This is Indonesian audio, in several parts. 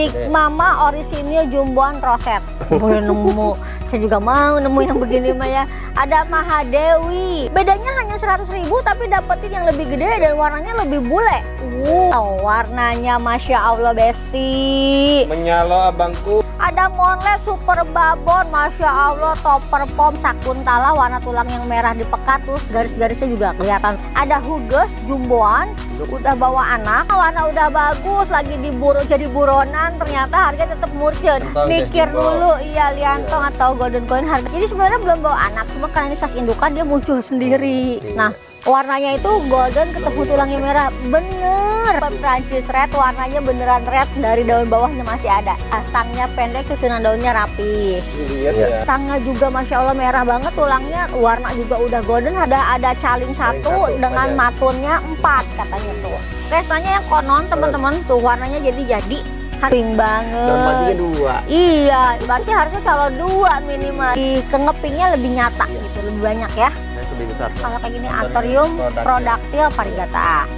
Big Mama orisinil jumboan roset. Boleh nemu saya juga mau nemu yang begini mah ya ada Mahadewi bedanya hanya 100 ribu tapi dapetin yang lebih gede dan warnanya lebih bule wow warnanya Masya Allah Besti menyala abangku ada Monlet Super Babon Masya Allah topper pom Sakuntala warna tulang yang merah dipekat terus garis-garisnya juga kelihatan ada Huges Jumboan udah bawa anak warna udah bagus lagi diburu jadi buronan ternyata harga tetap murcen mikir dulu iya liantong iya. atau golden coin harga jadi sebenarnya belum bawa anak cuma karena ini sas indukan dia muncul sendiri nah warnanya itu golden ketemu tulangnya merah bener Perancis red warnanya beneran red dari daun bawahnya masih ada nah, stangnya pendek susunan daunnya rapi iya, ya. stangnya juga masya Allah merah banget tulangnya warna juga udah golden ada ada caling satu, dengan maturnya empat katanya tuh restanya yang konon teman-teman tuh warnanya jadi jadi kering banget daun dua iya berarti harusnya kalau dua minimal di kengepingnya lebih nyata iya. gitu lebih banyak ya nah, lebih besar kalau kayak gini antorium produktil parigata.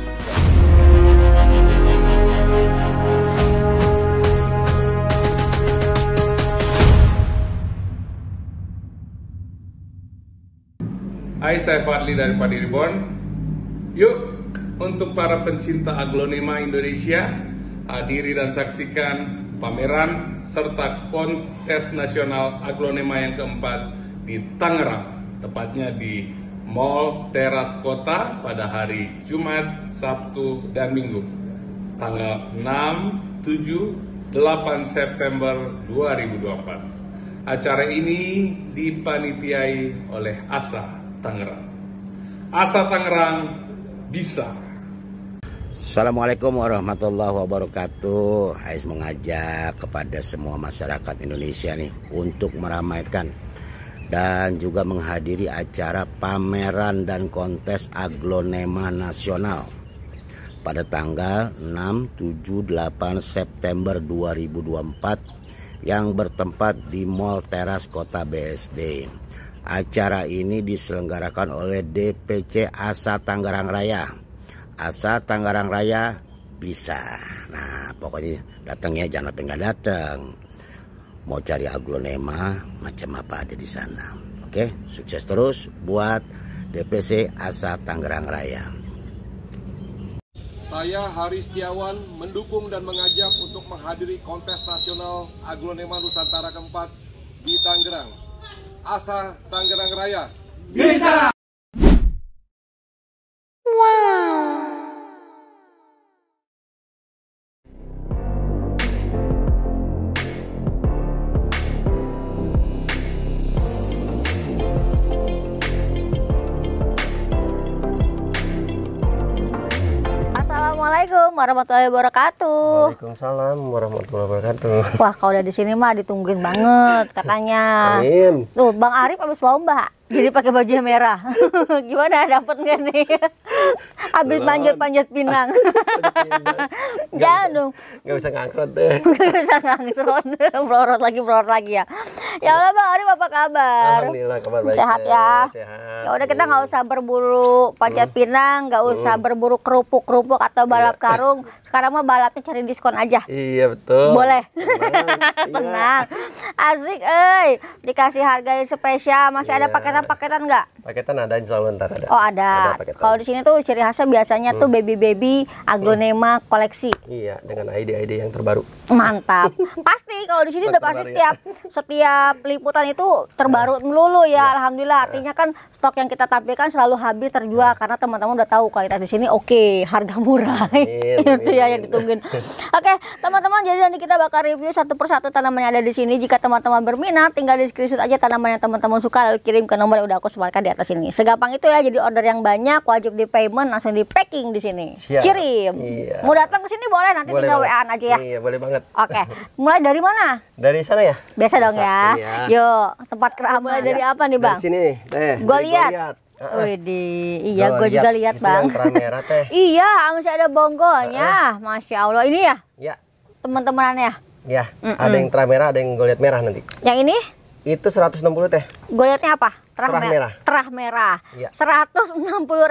Hai saya Fadli dari Padiribon. Yuk untuk para pencinta aglonema Indonesia hadiri dan saksikan pameran serta kontes nasional aglonema yang keempat di Tangerang, tepatnya di Mall Teras Kota pada hari Jumat, Sabtu, dan Minggu, tanggal 6, 7, 8 September 2024. Acara ini dipanitiai oleh ASA Tangerang. ASA Tangerang bisa. Assalamualaikum warahmatullahi wabarakatuh Ais mengajak kepada semua masyarakat Indonesia nih Untuk meramaikan Dan juga menghadiri acara pameran dan kontes aglonema nasional Pada tanggal 6, 7, 8 September 2024 Yang bertempat di Mall Teras Kota BSD Acara ini diselenggarakan oleh DPC Asa Tangerang Raya asal Tangerang Raya bisa nah pokoknya datangnya jangan sampai nggak datang mau cari aglonema macam apa ada di sana oke sukses terus buat DPC Asa Tangerang Raya saya Hari Setiawan mendukung dan mengajak untuk menghadiri kontes nasional aglonema Nusantara keempat di Tangerang. Asa Tangerang Raya. Bisa! warahmatullahi wabarakatuh. Waalaikumsalam warahmatullahi wabarakatuh. Wah, kalau udah di sini mah ditungguin banget katanya. Amin. Tuh, Bang Arif habis lomba. Jadi pakai baju merah. Gimana dapat nggak nih? Habis panjat-panjat pinang. Jangan dong. Gak bisa ngangkrut deh. Gak bisa ngangkrut. Berorot lagi, berorot lagi ya. Ya iya. Allah Bang Arif Bapak kabar? Alhamdulillah kabar baik. Sehat ya. Sehat. Ya udah kita nggak hmm. usah berburu panjat hmm. pinang, nggak usah hmm. berburu kerupuk-kerupuk atau balap iya. karung. Karena mah balapnya cari diskon aja iya betul boleh iya. tenang iya. asik eh dikasih harga yang spesial masih iya. ada paketan paketan nggak paketan ada insya Allah ntar ada oh ada, ada kalau di sini tuh ciri khasnya biasanya hmm. tuh baby baby aglonema hmm. koleksi iya dengan ide ide yang terbaru mantap pasti kalau di sini udah pasti ya. setiap ya. setiap liputan itu terbaru nah. melulu ya, iya. alhamdulillah iya. artinya kan stok yang kita tampilkan selalu habis terjual nah. karena teman-teman udah tahu kualitas di sini oke okay, harga murah Iya. iya yang ditungguin. Oke, teman-teman jadi nanti kita bakal review satu persatu tanaman yang ada di sini. Jika teman-teman berminat, tinggal di screenshot aja tanaman yang teman-teman suka lalu kirim ke nomor yang udah aku sematkan di atas ini. Segampang itu ya. Jadi order yang banyak, wajib di payment, langsung di packing di sini. Siap. Kirim. Iya. Mau datang ke sini boleh nanti boleh tinggal wa aja ya. Iya, boleh banget. Oke, mulai dari mana? Dari sana ya. Biasa dong Biasa, ya. Iya. Yuk, tempat keramaian mulai iya. dari apa nih, Bang? Di sini. Eh, gua lihat. Widi, iya gue juga lihat bang. iya, masih ada bonggolnya, uh -uh. masya Allah ini ya. Ya. Teman-temanannya. Ya, mm -mm. ada yang terah merah, ada yang gue lihat merah nanti. Yang ini? Itu 160 teh. Gue lihatnya apa? Terah, terah merah. merah. Terah merah. Ya. 160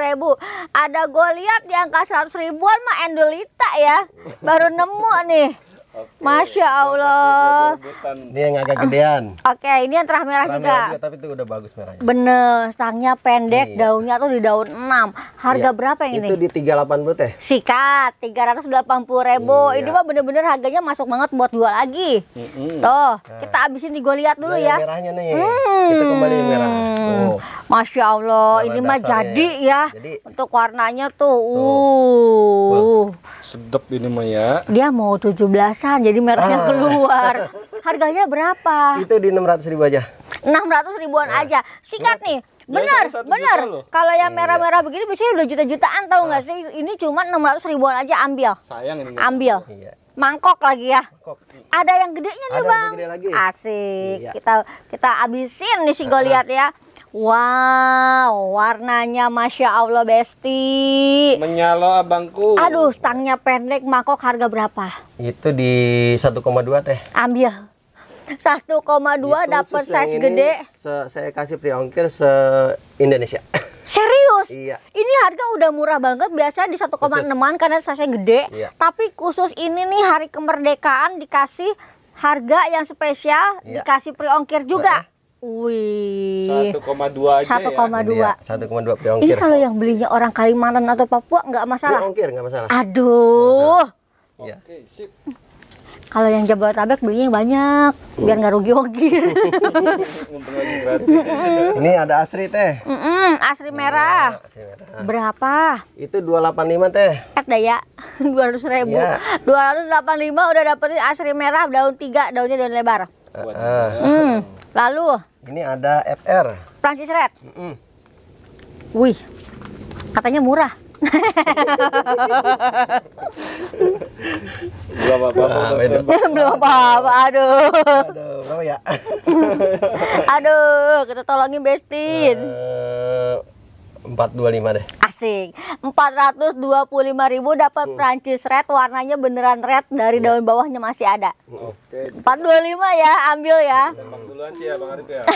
ribu. Ada gue lihat di angka 100 ribuan mah Endolita ya. Baru nemu nih. Okay. Masya Allah. Ini yang agak gedean. Oke, okay, ini yang terah merah, juga. merah juga. Tapi itu udah bagus merahnya. Bener, stangnya pendek, iya. daunnya tuh di daun 6. Harga iya. berapa yang itu ini? Itu di 380 teh. Sikat, 380 ribu. Iya. Ini mah bener-bener harganya masuk banget buat jual lagi. Mm -hmm. Tuh, nah. kita abisin di lihat dulu nah, ya. Yang merahnya nih. Hmm. Kita kembali yang merah. Oh. Masya Allah, Warna ini mah jadi ya. Jadi, untuk warnanya tuh. tuh. Uh. Bang sedap ini mah ya. Dia mau tujuh belasan, jadi mereknya ah. keluar. Harganya berapa? Itu di enam ratus ribu aja. Enam ratus ribuan nah. aja. Sikat nih. Bener, bener. Kalau yang iya. merah-merah begini bisa udah juta-jutaan tahu nggak ah. sih? Ini cuma enam ratus ribuan aja ambil. Sayang ini. Ambil. Iya. Mangkok lagi ya. Mangkok. Ada yang gedenya nih, Ada Bang. Asik. Iya. Kita kita abisin nih si Goliat ya. Wow, warnanya Masya Allah Besti. Menyala abangku. Aduh, stangnya pendek, makok harga berapa? Itu di 1,2 teh. Ambil. 1,2 dapat size ini, gede. Se saya kasih priongkir ongkir se Indonesia. Serius? Iya. Ini harga udah murah banget, biasanya di 1,6an karena size gede. Iya. Tapi khusus ini nih hari kemerdekaan dikasih harga yang spesial, iya. dikasih priongkir ongkir juga. Nah Wih. 1,2 aja 1,2. Ya? Satu koma dua iya, peongkir. Ini kalau yang belinya orang Kalimantan atau Papua nggak masalah. Peongkir nggak masalah. Aduh. Iya. Oke, okay, sip. Kalau yang Jabodetabek belinya yang banyak, uh. biar nggak rugi ongkir. Ini ada asri teh. Mm -mm, asri merah. Nah, asri merah. Berapa? Itu 285 teh. Eh daya, 200 ribu. Ya. 285 udah dapetin asri merah daun tiga, daunnya daun lebar. Uh, uh, Mm. Lalu ini ada FR. francis Red. Mm -mm. Wih, katanya murah. belum apa-apa ah, belum apa-apa aduh aduh berapa ya aduh kita tolongin Bestin uh, 425 deh. Asik. 425.000 ribu dapat hmm. Prancis red warnanya beneran red dari ya. daun bawahnya masih ada. Oke. Okay. 425 ya, ambil ya. Iya, duluan sih ya Bang Arif ya. ya.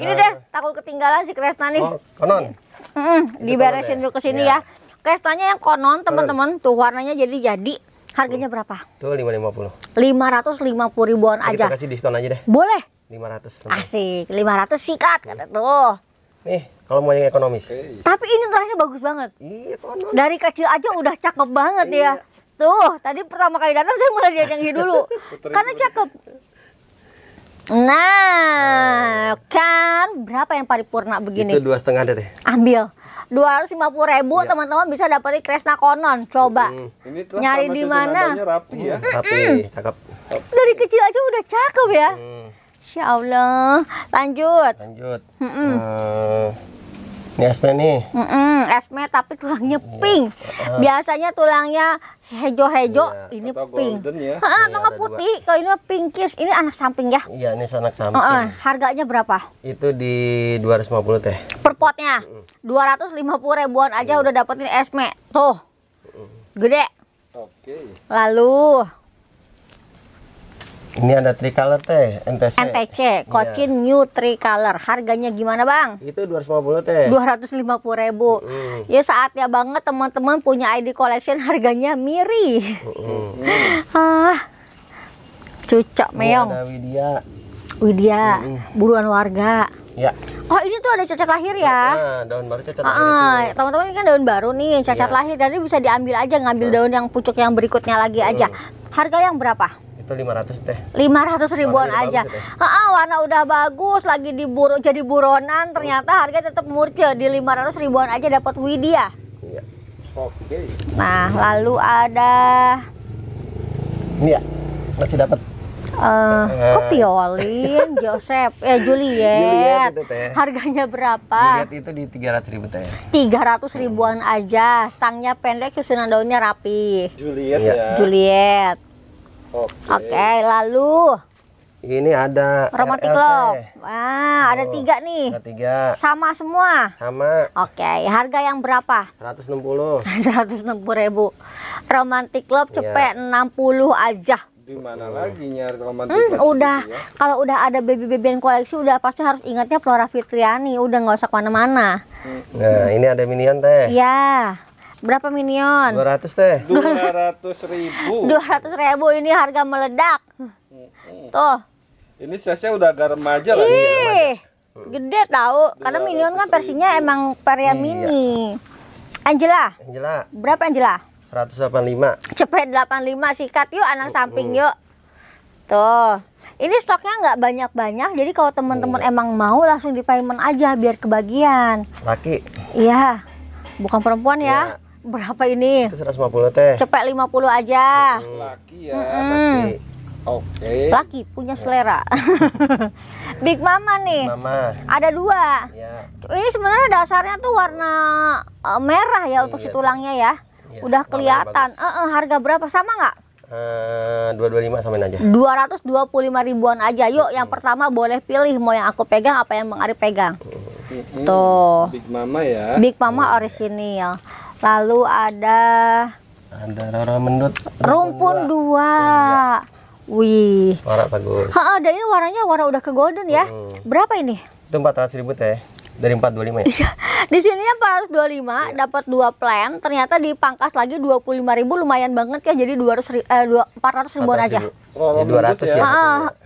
Ini deh takut ketinggalan si Kresna nih. Oh, konon. Mm, diberesin ya? dulu ke sini ya. ya. Kresnanya yang konon teman-teman tuh warnanya jadi jadi. Harganya hmm. berapa? Tuh 550. 550 ribuan nah, aja. Kita kasih diskon aja deh. Boleh. 500. Lebih. Asik, 500 sikat kata tuh. Nih, kalau mau yang ekonomis. Okay. Tapi ini terasa bagus banget. Iya, Dari kecil aja udah cakep banget ya. Iya. Tuh, tadi pertama kali datang saya mulai lihat yang ini dulu. Karena cakep. Nah, uh, kan berapa yang paripurna begini? Itu dua setengah deh. Ambil dua ratus lima puluh ribu iya. teman-teman bisa dapetin Kresna Konon. Coba hmm. Ini nyari di mana? Rapi ya. Hmm. Rapi, cakep. Dari kecil aja udah cakep ya. Mm. Insya Allah. Lanjut. Lanjut. Hmm uh ini esme nih. Mm -mm, esme tapi tulangnya iya. pink. Biasanya tulangnya hejo-hejo, yeah. ini pink. Ya. Ha, atau yeah, putih. Kalau ini pinkish, ini anak samping ya. Iya, ini anak samping. Uh -uh. Harganya berapa? Itu di 250 teh. Per potnya. dua ratus lima puluh ribuan aja iya. udah dapetin esme. Tuh. Gede. Oke. Okay. Lalu ini ada tricolor teh, NTC. NTC, iya. Cochin yeah. New Tricolor. Harganya gimana, Bang? Itu 250 teh. 250 ribu. Mm -hmm. Ya saatnya banget teman-teman punya ID collection harganya miri. Mm -hmm. ah. Cucok meong. ada Widya. Widya, mm -hmm. buruan warga. Ya. Oh ini tuh ada cacat lahir ya? Nah, daun baru cacat lahir. Ah, teman-teman ini kan daun baru nih cacat ya. lahir, jadi bisa diambil aja ngambil nah. daun yang pucuk yang berikutnya lagi aja. Harga yang berapa? itu 500 teh 500 ribuan warna aja ha -ha, warna udah bagus lagi diburu jadi buronan ternyata harga tetap murce di 500 ribuan aja dapat Widya iya. oke okay. nah lalu ada ini ya masih dapat Uh, eh, uh, eh, kok Piolin, Joseph, eh Juliet. Juliet itu teh. Harganya berapa? Juliet itu di 300 ribu teh. 300 ribuan aja. Stangnya pendek, susunan daunnya rapi. Juliet iya. ya. Juliet. Oke. Okay, lalu ini ada Romantic RLT. Love. Ah, ada oh, tiga nih. Ada tiga. Sama semua. Sama. Oke, okay. harga yang berapa? 160. 160 ribu. Romantic Love iya. cepet yeah. 60 aja. Di mana hmm. lagi nyari romantic hmm, Udah, gitu ya? kalau udah ada baby-babyan koleksi udah pasti harus ingatnya Flora Fitriani, udah nggak usah kemana-mana. Hmm. Nah, ini ada minion teh. Iya. Yeah. Berapa minion? 200 teh. 200.000. ribu. 200 ribu ini harga meledak. Tuh. Ini sesnya udah garam aja lah. Ih, gede tahu. Karena minion kan versinya emang varian iya. mini. Angela. Angela. Berapa Angela? 185. Cepet 85 sikat yuk anak hmm. samping yuk. Tuh. Ini stoknya nggak banyak-banyak, jadi kalau teman-teman hmm. emang mau langsung di payment aja biar kebagian. Laki. Iya. Bukan perempuan ya. ya berapa ini? Itu 150 teh. Cepet 50 aja. Laki ya, mm -hmm. laki. Oke. Okay. Laki punya selera. Big Mama nih. Mama. Ada dua. Ya. Ini sebenarnya dasarnya tuh warna uh, merah ya untuk iya. si tulangnya ya. Iya, Udah kelihatan. Uh, uh, harga berapa sama nggak? dua dua lima samain aja. Dua ratus dua puluh lima ribuan aja. Yuk, hmm. yang pertama boleh pilih mau yang aku pegang apa yang Mang pegang. Hmm. Tuh. Big Mama ya. Big Mama hmm. orisinil lalu ada ada rara mendut rumpun dua, dua. Iya. Wih. Warna bagus. Ha, ada ini warnanya warna udah ke golden ya. Hmm. Berapa ini? Itu 400 ribu teh. Dari 425 ya. Iya. di sini 425 ya. dapat dua plan, ternyata dipangkas lagi 25 ribu lumayan banget ya jadi 200 eh 400 ribuan 400 aja. Ribu. Oh, jadi 200 ya. Heeh, gitu ya,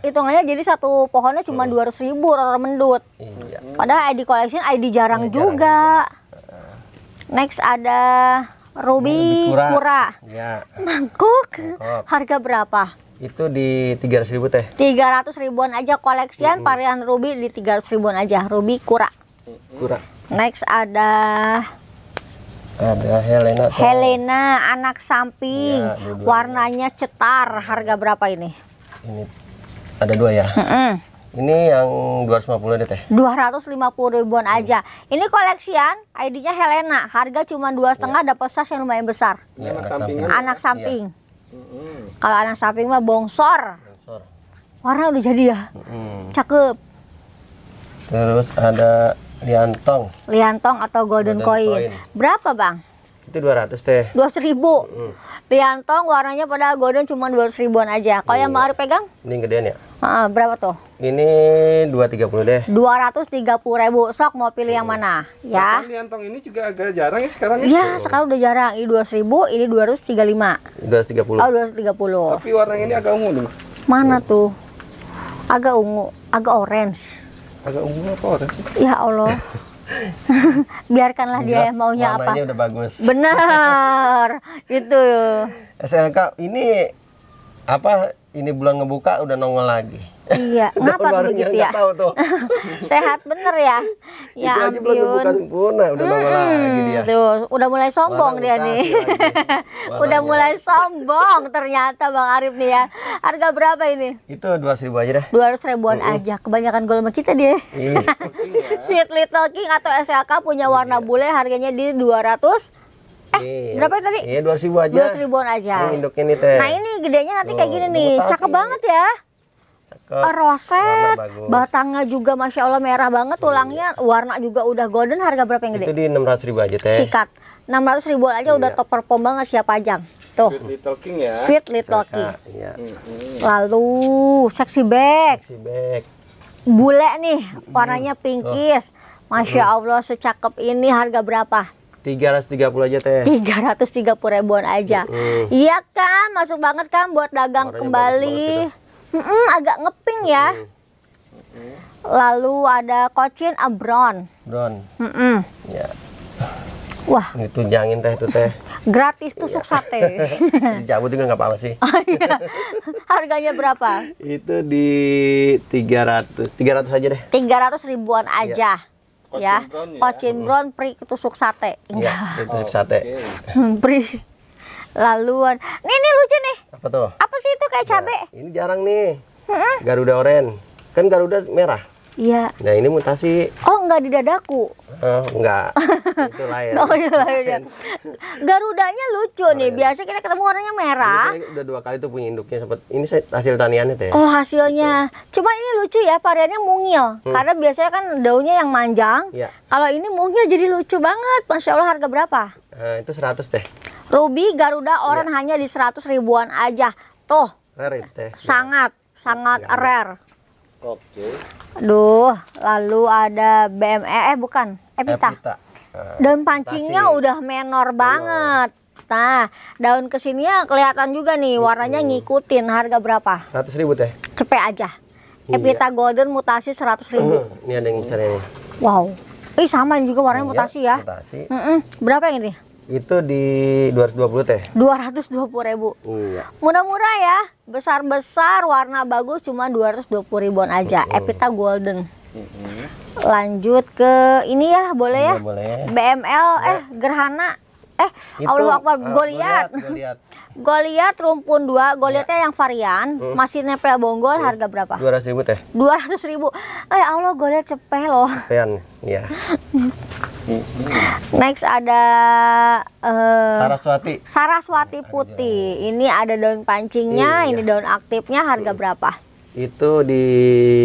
hitungannya jadi satu pohonnya cuma hmm. 200 ribu ror mendut. Iya. Padahal ID collection ID jarang, ya, jarang juga. juga. Next ada Ruby, Kura. Ya. Mangkuk. Mangkuk. Harga berapa? Itu di 300 ribu teh. 300 ribuan aja koleksian mm -hmm. varian Ruby di 300 ribuan aja. Ruby Kura. Kura. Next ada ada Helena. Tuh. Helena anak samping. Ya, dua -dua. Warnanya cetar. Harga berapa ini? Ini ada dua ya. Mm -mm. Ini yang 250 deh teh. 250 ribuan hmm. aja. Hmm. Ini koleksian, ID-nya Helena. Harga cuma dua setengah, yeah. dapat sas yang lumayan besar. Ya, anak, samping. Anak iya. samping. Ya. Kalau anak samping mah bongsor. bongsor. Warna udah jadi ya. Hmm. Cakep. Terus ada liantong. Liantong atau golden, golden coin. coin. Berapa bang? Itu 200 teh. 200 ribu. Hmm. Liantong warnanya pada golden cuma 200 ribuan aja. Kalau hmm. yang mau iya. pegang? Ini gedean ya? Uh, berapa tuh? Ini 230 deh. 230 ribu. Sok mau pilih yang oh. mana? Ya. Di antong ini juga agak jarang ya sekarang ya. Iya, sekarang udah jarang. Ini 2000, ini 235. 230. Oh, 230. Tapi warna ini agak ungu nih. Mana tuh? Agak ungu, agak orange. Agak ungu apa orange? Ya Allah. biarkanlah dia maunya apa udah bagus benar itu eh, SLK ini apa ini bulan ngebuka udah nongol lagi Iya, ngapa begitu ya? Tahu tuh. Sehat bener ya. Ya Itu ampun. sempurna, udah mm, -hmm. lagi dia. Tuh, udah mulai sombong Barang dia nih. udah mulai sombong ternyata Bang Arif nih ya. Harga berapa ini? Itu 200 ribu aja deh. 200 ribuan mm -hmm. aja. Kebanyakan gol sama kita dia. Iya. Sweet Little King atau SLK punya warna iya. bule harganya di 200 Eh, iya. berapa ya tadi? Iya, 200 ribu aja. 200 ribuan aja. Ini induknya nih, Teh. Nah, ini gedenya nanti Loh, kayak gini nih. Cakep banget ya. Oh, roset batangnya juga masya allah merah banget iya. tulangnya hmm. warna juga udah golden harga berapa yang gede itu di enam ratus ribu aja teh sikat enam ratus ribu aja iya. udah top perform banget siap aja tuh sweet little king ya sweet little Saka, king iya. Mm-hmm. lalu sexy bag sexy bag bule nih mm-hmm. warnanya pinkis masya mm-hmm. allah secakep ini harga berapa 330 aja teh. 330 ribuan aja. Iya mm. kan, masuk banget kan buat dagang warnanya kembali. Mm -mm, agak ngeping ya. Mm. Okay. Lalu ada kocin abron. Abron. Mm -mm. Ya. Wah. Ini tunjangin teh itu teh. Gratis tusuk iya. sate. Jamu juga nggak apa-apa sih. Oh, iya. Harganya berapa? itu di 300, 300 aja deh. 300 ribuan iya. aja. Iya. Kocin ya, brown, ya. kocin brown pri tusuk sate. Iya, Ya, tusuk sate. okay. pri laluan. Nih, ini lucu nih. Apa tuh? Apa sih itu kayak nah, cabe? Nah, ini jarang nih. Hmm? Garuda oren. Kan Garuda merah. Iya. Nah ini mutasi. Oh nggak di dadaku? Uh, nggak. itu lain. oh itu iya, lain. Iya, iya. Garudanya lucu oh, nih. Biasa kita ketemu warnanya merah. Ini saya udah dua kali tuh punya induknya. sempat. Ini hasil taniannya teh. Ya. Oh hasilnya. Gitu. Cuma ini lucu ya. Variannya mungil. Hmm. Karena biasanya kan daunnya yang manjang. Iya. Kalau ini mungil jadi lucu banget. Masya Allah harga berapa? Uh, itu seratus teh. Ruby Garuda iya. orang yeah. hanya di 100 ribuan aja. Tuh. Rare teh. Sangat, ya. sangat ya. rare. Oke. Okay. Duh, lalu ada BME eh bukan, Epita. Epita. Uh, eh, Dan pancingnya Tasi. udah menor banget. Iya. Nah, daun kesininya kelihatan juga nih warnanya ngikutin harga berapa? 100 ribu teh. Cepet aja. Iya. Epita Golden mutasi 100 ribu. ini ada yang besar ini. Wow. Ih sama juga warnanya iya, mutasi ya. Mutasi. Mm -mm. Berapa yang ini? itu di 220 teh. 220 ribu. Iya. Murah-murah ya, besar-besar, warna bagus, cuma 220 ribuan aja. Uh -uh. Epita Golden. Uh -uh. Lanjut ke ini ya, boleh ya? ya? Boleh. BML, iya. eh Gerhana, eh Allah Akbar, uh, Goliat, Goliat. Gue lihat rumpun dua, gue lihatnya ya. yang varian, hmm. masih nempel bonggol hmm. harga berapa? Dua ratus ribu teh. Dua ratus ribu, eh Allah gue lihat cepet loh. Cepean, iya. Next ada uh, Saraswati. Saraswati putih. Ini ada daun pancingnya, iya. ini daun aktifnya harga hmm. berapa? Itu di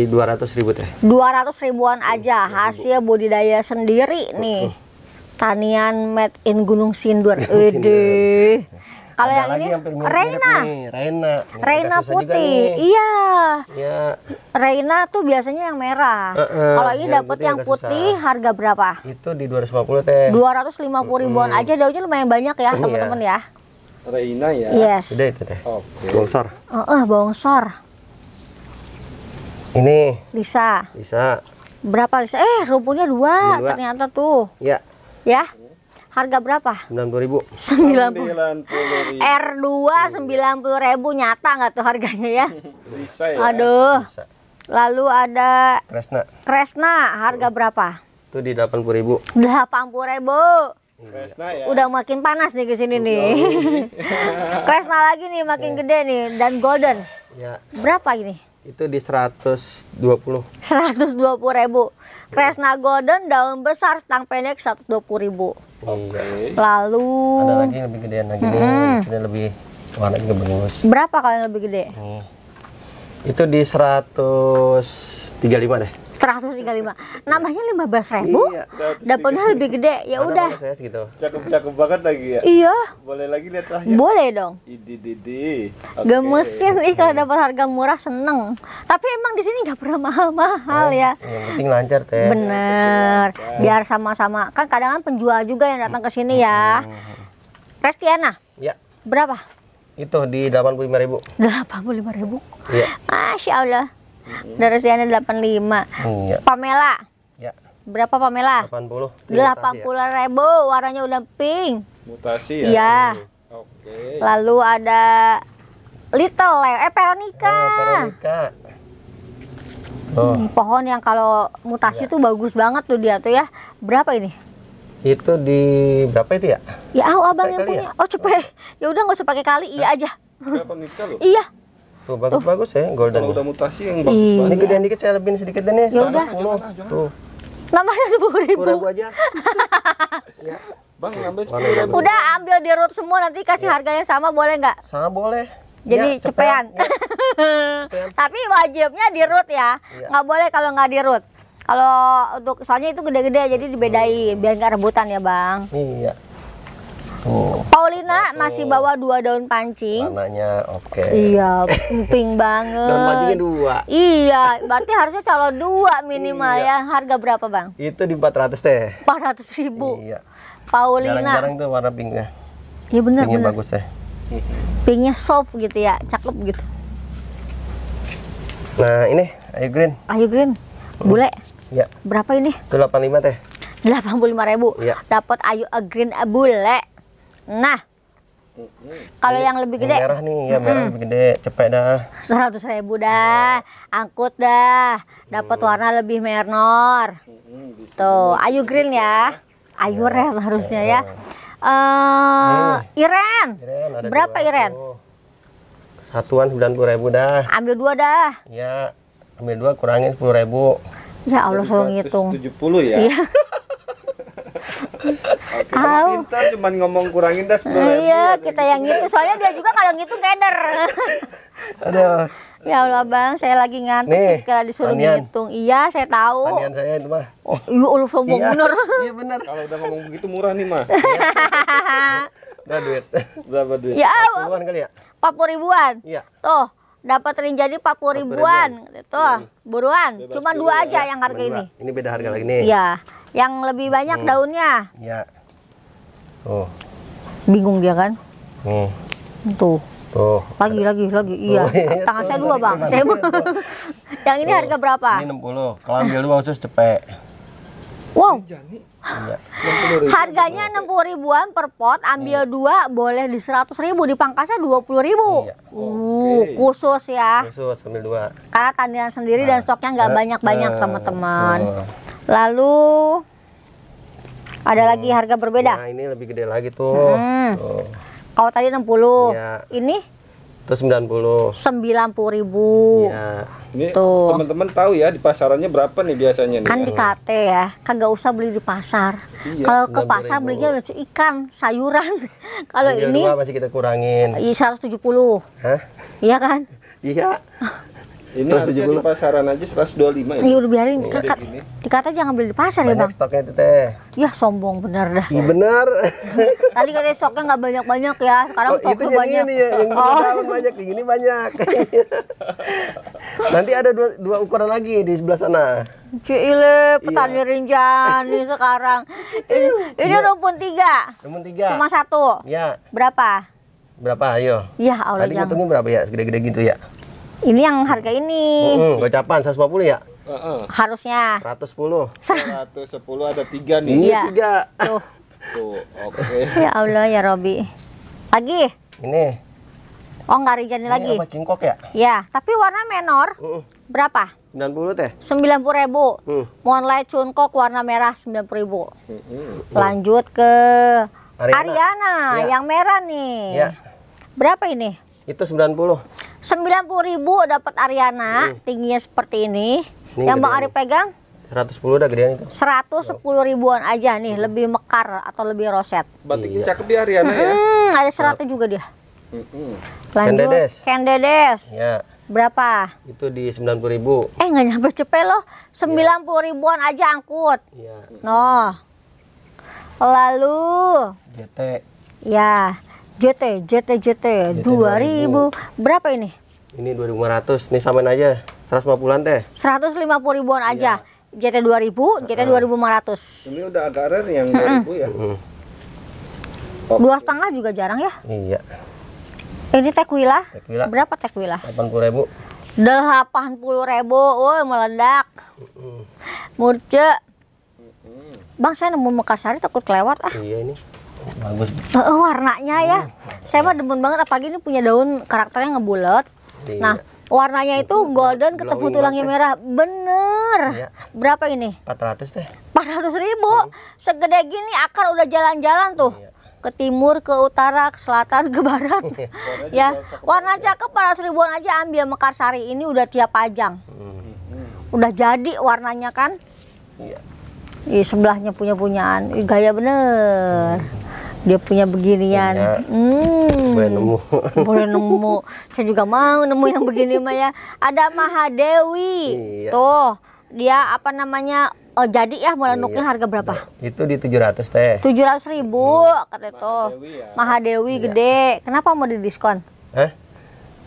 dua ratus ribu teh. Dua ratus ribuan hmm, aja hmm. hasil budidaya sendiri nih. Hmm. Tanian made in Gunung Sindur. Ede. Kalau yang ini Reina. Reina. Reina putih. Iya. Iya. Reina tuh biasanya yang merah. Uh -uh, Kalau ini dapat yang putih, susah. harga berapa? Itu di 250 teh. 250 ribuan hmm. aja daunnya lumayan banyak ya, iya. teman-teman ya. Reina ya. Yes. Udah itu teh. Okay. Bongsor. Heeh, uh -uh, bongsor. Ini. Bisa. Bisa. Berapa bisa? Eh, rumputnya dua, dua. ternyata tuh. Iya. Ya. ya? Harga berapa? sembilan puluh ribu. sembilan puluh. r puluh ribu nyata nggak tuh harganya ya? Bisa ya. Aduh. Bisa. Lalu ada Kresna. Kresna harga hmm. berapa? Itu di delapan delapan puluh ribu. puluh iya. ribu. Kresna ya. Udah makin panas nih ke sini nih. Kresna lagi nih makin ya. gede nih dan golden. Ya. Berapa ini? Itu di seratus seratus dua puluh. dua puluh ribu. Kresna Golden daun besar stang pendek 120 ribu. Okay. Lalu ada lagi yang lebih gedean lagi gede, -hmm. ini lebih warna juga bagus. Berapa kalau yang lebih gede? Hmm. Itu di 135 deh. 135 nambahnya 15 ribu iya, dapatnya lebih gede ya udah gitu. cakep cakep banget lagi ya iya boleh lagi lihat lah ya. boleh dong idi okay. gemesin nih kalau dapat harga murah seneng tapi emang di sini nggak pernah mahal mahal eh, ya yang penting lancar teh bener iya, biar sama-sama kan kadang kadang penjual juga yang datang ke sini ya mm-hmm. Restiana ya berapa itu di delapan puluh lima ribu Delapan puluh lima ribu ya. Masya Allah dari Siana 85. Hmm, ya. Pamela. Ya. Berapa Pamela? 80. 80 ribu, warnanya udah pink. Mutasi ya. Iya. Hmm. Oke. Lalu ada Little Leo, eh Veronica. Oh, Veronica. Oh. Hmm, pohon yang kalau mutasi ya. tuh bagus banget tuh dia tuh ya. Berapa ini? Itu di berapa itu ya? Ya, oh, abang cepet yang punya. Ya? Oh, cepet. Oh. Ya udah nggak usah pakai kali, iya aja. Veronica loh? iya. Tuh bagus-bagus ya golden. Kalau ya. udah mutasi yang iya. bagus banget. Ini gedean dikit saya lebihin sedikit ya deh nih. Tuh. namanya sepuluh ribu. ribu aja. Ya. Bang ambil sepuluh ribu. Udah ambil di root semua nanti kasih ya. harganya sama boleh nggak? Sama boleh. Jadi ya, cepean. Ya. Tapi wajibnya di root ya. Nggak ya. boleh kalau nggak di root. Kalau untuk soalnya itu gede-gede jadi dibedain hmm. biar nggak rebutan ya bang. Iya. Tuh. Oh. Paulina Tuh. masih bawa dua daun pancing. Warnanya oke. Okay. Iya, pink banget. daun pancingnya dua. Iya, berarti harusnya calon dua minimal iya. ya. Harga berapa bang? Itu di empat 400 teh. ratus ribu. Iya. Paulina. Jarang-jarang tuh warna pinknya. Iya benar. Pinknya bagus teh. Pinknya soft gitu ya, cakep gitu. Nah ini, ayu green. Ayu green, hmm. bule. Ya. Berapa ini? Itu lima teh. Delapan puluh lima ribu. Ya. Dapat ayu green eh, bule. Nah, kalau yang lebih gede. Yang merah nih, ya merah hmm. lebih gede, cepet dah. 100 ribu dah, angkut dah, dapat hmm. warna lebih mernor. Hmm, Tuh, ayu green ya? ya, ayu ya. red harusnya ya. Uh, Iren. Iren berapa dua. Iren? Satuan sembilan puluh ribu dah. Ambil dua dah. Ya, ambil dua kurangin sepuluh ribu. Ya Allah selalu ngitung. 70 ya. Iya. Oke, okay, Kita cuma ngomong kurangin das. Iya, ribu. Iya, kita yang gitu. Soalnya dia juga kalau gitu keder. Ada. Ya Allah bang, saya lagi ngantuk Nih, sekali disuruh anian. ngitung. Iya, saya tahu. Anian saya itu mah. Oh, lu ulu sombong iya, benar Iya bener. kalau udah ngomong begitu murah nih mah. Udah duit. Berapa duit? Ya, 40 kali ya? 40 ribuan. Iya. Tuh, dapat rinjani 40 ribuan. ribuan. Tuh, buruan. Cuma dua ya. aja ya. yang harga ini. Ini beda harga lagi nih. Iya. Yang lebih banyak hmm. daunnya. Ya. Oh. Bingung dia kan? Hmm. Tuh. Tuh. Lagi lagi lagi. Iya. Tuh, iya Tangan saya dua, Bang. Saya Yang ini tuh. harga berapa? Ini 60. Kalau ambil dua khusus cepet. Wow. Iya. Harganya enam puluh ribuan per pot, ambil hmm. dua boleh di seratus ribu, di pangkasnya dua puluh ribu. Iya. Uh, okay. khusus ya. Khusus ambil dua. Karena tandingan sendiri nah. dan stoknya nggak nah. banyak-banyak teman-teman. Nah. Uh, Lalu ada hmm. lagi harga berbeda. Nah, ini lebih gede lagi tuh. Hmm. tuh. Kalau tadi 60. Ya. Ini itu 90. 90.000. ribu. Ya. Ini teman-teman tahu ya di pasarannya berapa nih biasanya nih? Kan ya? di KT ya, kagak usah beli di pasar. Iya, Kalau ke pasar belinya lucu ikan, sayuran. Kalau ini masih kita kurangin. Iya 170. Hah? Iya kan? Iya. Ini harusnya di pasaran aja 125 ya. Iya udah biarin oh, kakak. Dikata jangan beli di pasar ya, banyak ya bang. stoknya itu teh. Ya sombong bener dah. Iya bener. Tadi katanya stoknya nggak banyak banyak ya. Sekarang oh, stoknya itu banyak. Ini ya, yang oh. banyak, yang ini banyak. Nanti ada dua, dua ukuran lagi di sebelah sana. Cile, petani iya. Rinjani sekarang. Ini, iya. ini ya. rumpun tiga. Rumpun tiga. Cuma satu. Iya. Berapa? Berapa? Ayo. Iya. Allah. Tadi ngitungnya berapa ya? Gede-gede gitu ya ini yang harga ini. Mm -hmm. Gocapan 150 ya? Uh -uh. Harusnya 110. 110 ada 3 nih. Iya, 3. Iya. Tuh. Tuh, oke. Okay. Ya Allah ya Robi. Lagi. Ini. Oh, enggak rijani ini lagi. Ini cingkok ya? Ya, tapi warna menor. Uh -uh. Berapa? 90 teh. 90.000. ribu. Uh. Mm. Moonlight Cunkok warna merah 90.000. ribu. Uh -uh. Lanjut ke Ariana, Ariana ya. yang merah nih. Ya. Berapa ini? Itu 90. 90.000 dapat Ariana, hmm. tingginya seperti ini. ini yang Bang Ari pegang? 110 udah gedean itu. 110 ribuan aja nih, hmm. lebih mekar atau lebih roset. Batiknya iya. cakep ya Ariana hmm, ya. ada seratnya juga dia. Hmm. Lanjut, Kendedes. Kendedes. Ya. Berapa? Itu di 90.000. Eh nggak nyampe cepe loh, 90 ya. ribuan aja angkut. Iya. Noh. Lalu. GT. Ya. JT, JT, JT, JT 2000. 2000. Berapa ini? Ini dua ribu lima ratus. Ini samain aja. 150-an teh. 150 ribuan aja. Iya. JT 2000, uh -huh. JT 2500. Ini udah agak rare yang dua -hmm. ya. -hmm. Dua setengah juga jarang ya? Iya. Ini tequila. tequila. Berapa tequila? 80 ribu. puluh ribu, woi meledak. uh Murce. uh Bang, saya nemu Mekasari takut kelewat ah. Iya ini bagus uh, warnanya ya uh, saya mah demen banget apalagi ini punya daun karakternya ngebulat iya. nah warnanya itu golden ketemu tulangnya merah bener iya. berapa ini 400 deh 400 ribu uh. segede gini akar udah jalan-jalan tuh iya. ke timur ke utara ke selatan ke barat iya. ya warna cakep 400 ribuan aja ambil mekar sari ini udah tiap pajang hmm. udah jadi warnanya kan iya. Di sebelahnya punya punyaan Ih, gaya bener hmm dia punya beginian. Punya. Hmm. Boleh nemu. Boleh nemu. Saya juga mau nemu yang begini Maya. Ada Mahadewi. Iya. Tuh, dia apa namanya? Oh, jadi ya mulai iya. harga berapa? Nah, itu di 700 teh. 700 ribu hmm. kata itu. Mahadewi, ya. Mahadewi iya. gede. Kenapa mau di diskon? Eh?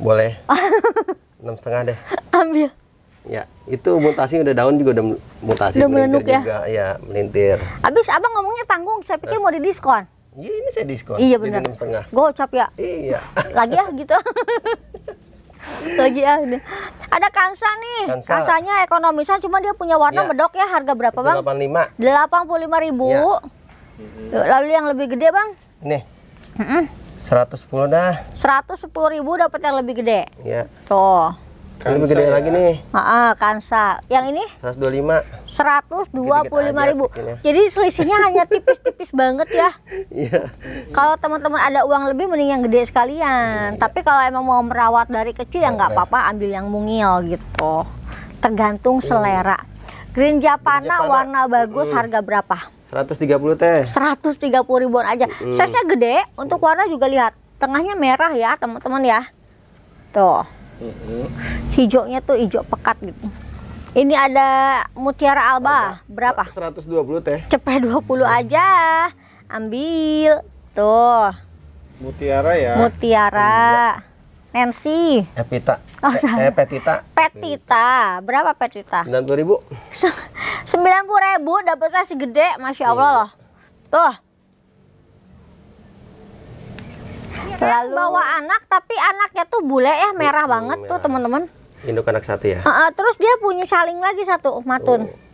Boleh. Enam setengah deh. Ambil. Ya, itu mutasi udah daun juga udah mutasi udah melintir ya? juga, ya melintir. Habis abang ngomongnya tanggung, saya pikir eh. mau di diskon. Iya ini saya diskon. Iya benar. Gue Gocap ya. Iya. Lagi ya gitu. Lagi ya Ada kansa nih. Kansa. Kansanya ekonomisan cuma dia punya warna ya. medok ya harga berapa Itu Delapan puluh lima ribu. Ya. Lalu yang lebih gede bang? Nih. Seratus sepuluh 110 Seratus sepuluh ribu dapat yang lebih gede. Iya. Tuh. Kansa lebih gede ya. lagi nih. Ah, ah, Kansa. Yang ini? 125. 125 ribu. Jadi selisihnya hanya tipis-tipis banget ya. Iya. kalau teman-teman ada uang lebih mending yang gede sekalian. Hmm, Tapi ya. kalau emang mau merawat dari kecil ya iya. nggak apa-apa, ambil yang mungil gitu. Tergantung hmm. selera. Green Japana, Japana. warna bagus, hmm. harga berapa? 130 teh. 130 ribuan aja. Hmm. size gede, untuk warna juga lihat. Tengahnya merah ya, teman-teman ya. Tuh Mm-hmm. Hijaunya tuh hijau pekat gitu. Ini ada mutiara alba, alba. berapa? 120 teh. Cepet 20 mm-hmm. aja. Ambil. Tuh. Mutiara ya. Mutiara. Iya. Nancy. Epita. Oh, eh, eh, petita. Petita. Berapa petita? 90.000 ribu. 90 ribu dapat gede, Masya Allah loh. Iya. Tuh. Iya kan? Lalu bawa anak tapi anaknya tuh bule ya merah uh, banget merah. tuh teman-teman. Induk anak satu ya. Uh, uh, terus dia punya saling lagi satu matun. Uh.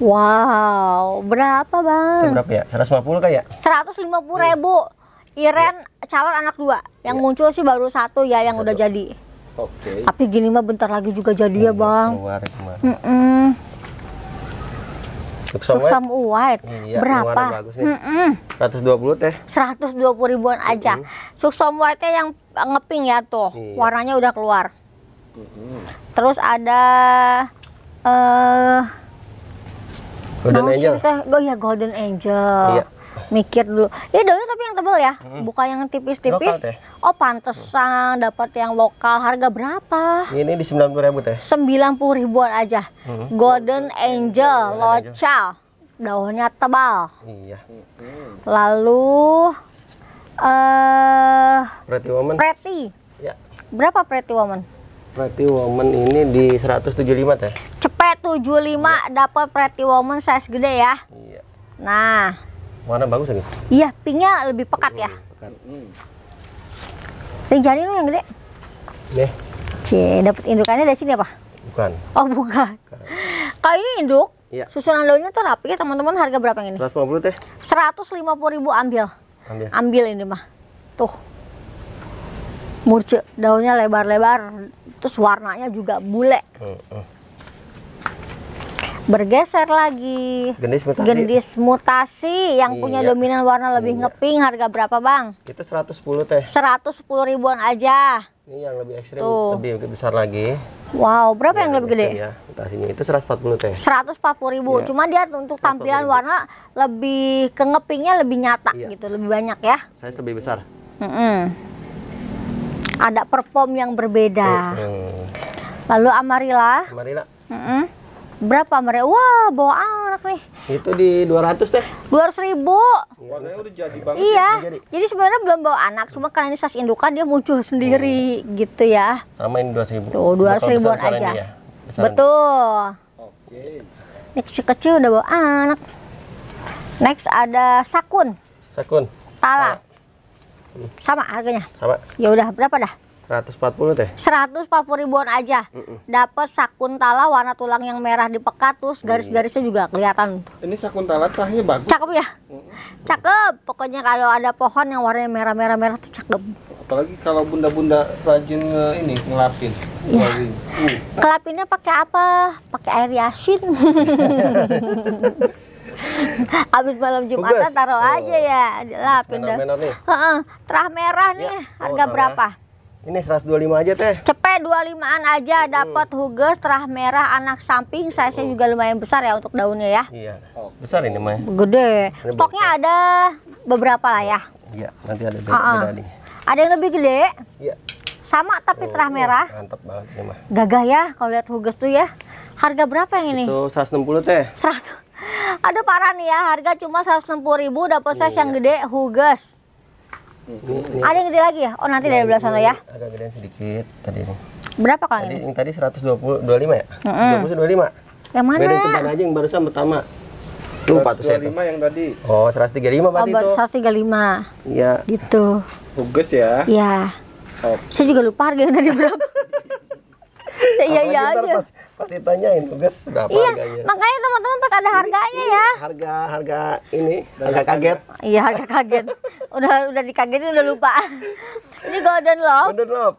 Wow, berapa bang? berapa ya? 150 kayak? 150 hmm. ribu. Iya. Iren ya. calon anak dua. Yang ya. muncul sih baru satu ya yang satu. udah jadi. Oke. Okay. Tapi gini mah bentar lagi juga jadi ya, ya bang. Keluar keluar. Mm -mm. Suksam White. white. Iya, Berapa? Bagus nih. Mm -mm. 120 teh. 120 ribuan aja. Mm -hmm. Suksam White-nya yang ngeping ya tuh. Iya. Warnanya udah keluar. Mm -hmm. Terus ada eh uh, Golden Angel. Kita, oh iya Golden Angel. Iya mikir dulu ya daunnya tapi yang tebal ya hmm. bukan yang tipis-tipis oh pantesan hmm. dapat yang lokal harga berapa ini di sembilan puluh ribu teh sembilan puluh ribuan aja hmm. golden angel hmm. local daunnya tebal iya lalu eh uh, pretty woman pretty ya. berapa pretty woman Pretty Woman ini di 175 teh. Cepet 75 ya. dapat Pretty Woman size gede ya. Iya. Nah, Warna bagus lagi. Iya, pinknya lebih pekat ya. Hmm, pekat. Hmm. Ring jari lu yang gede. Nih. Cie, dapat indukannya dari sini apa? Bukan. Oh, bukan. Kalau ini induk, Iya. Susunan daunnya tuh rapi ya teman-teman. Harga berapa yang ini? 150 teh. 150 ribu ambil. Ambil. Ambil ini mah. Tuh. Murce daunnya lebar-lebar. Terus warnanya juga bule. uh bergeser lagi. Gendis mutasi. Gendis mutasi yang iya. punya dominan warna lebih iya. ngeping harga berapa, Bang? Itu 110 teh. 110 ribuan aja. Ini yang lebih ekstrim, Tuh. lebih besar lagi. Wow, berapa ini iya, yang, lebih gede? Ya, mutasinya itu 140 teh. 140 ribu. Iya. Cuma dia untuk tampilan warna lebih ke ngepingnya lebih nyata iya. gitu, lebih banyak ya. Saya lebih besar. Mm -mm. Ada perform yang berbeda. Mm -mm. Lalu Amarilla. Amarilla. Mm -mm berapa mereka wah bawa anak nih itu di 200 deh 200 ribu warnanya udah jadi banget ya, iya jadi, jadi sebenarnya belum bawa anak cuma karena ini sas indukan dia muncul sendiri hmm. gitu ya samain 200 ribu tuh 200 ribuan aja Ya. betul oke ini kecil-kecil udah bawa anak next ada sakun sakun tala, tala. Hmm. sama harganya sama ya udah berapa dah 140 teh. 140 ribuan aja. Mm -mm. Dapat sakuntala warna tulang yang merah dipekat terus garis-garisnya juga kelihatan. Ini sakuntala tahnya bagus. Cakep ya? Mm -mm. Cakep. Pokoknya kalau ada pohon yang warnanya merah-merah merah tuh cakep. Apalagi kalau bunda-bunda rajin nge ini ngelapin. Ya. Uh. Kelapinnya pakai apa? Pakai air yasin. Habis malam Jumatan taruh oh. aja ya, dilapin dah. Merah Terah merah nih, ya. harga oh, berapa? Ini 125 aja teh. Cepet 25-an aja uh. dapat huges terah merah anak samping. Saya nya uh. juga lumayan besar ya untuk daunnya ya. Iya. Oh, besar ini mah. Gede. Ini Stoknya besar. ada beberapa lah ya. Iya, nanti ada beda, uh Ada yang lebih gede? Iya. Sama tapi oh, terah merah. Mantap banget ini mah. Gagah ya kalau lihat huges tuh ya. Harga berapa yang ini? Itu 160 teh. 100. Aduh parah nih ya, harga cuma 160.000 dapat size iya. yang gede huges. Ini, hmm. ada yang gede lagi ya? Oh nanti dari belah sana ya? Agak gede sedikit tadi ini. Berapa kali tadi, ini? Ini tadi 125 lima ya? Mm -hmm. 125. Yang mana? Beda teman aja yang barusan pertama. Lupa tuh saya yang tadi. Oh, 135 berarti oh, itu. 135. Iya. Gitu. Bagus ya? Iya. Saya juga lupa harganya tadi berapa. Iya iya aja. Pas, pas ditanyain tugas berapa iya, harganya. Makanya teman-teman pas ada harganya ini, ya. Iya, harga harga ini harga kaget. Iya harga kaget. udah udah dikagetin udah lupa. ini golden lob. Golden lob.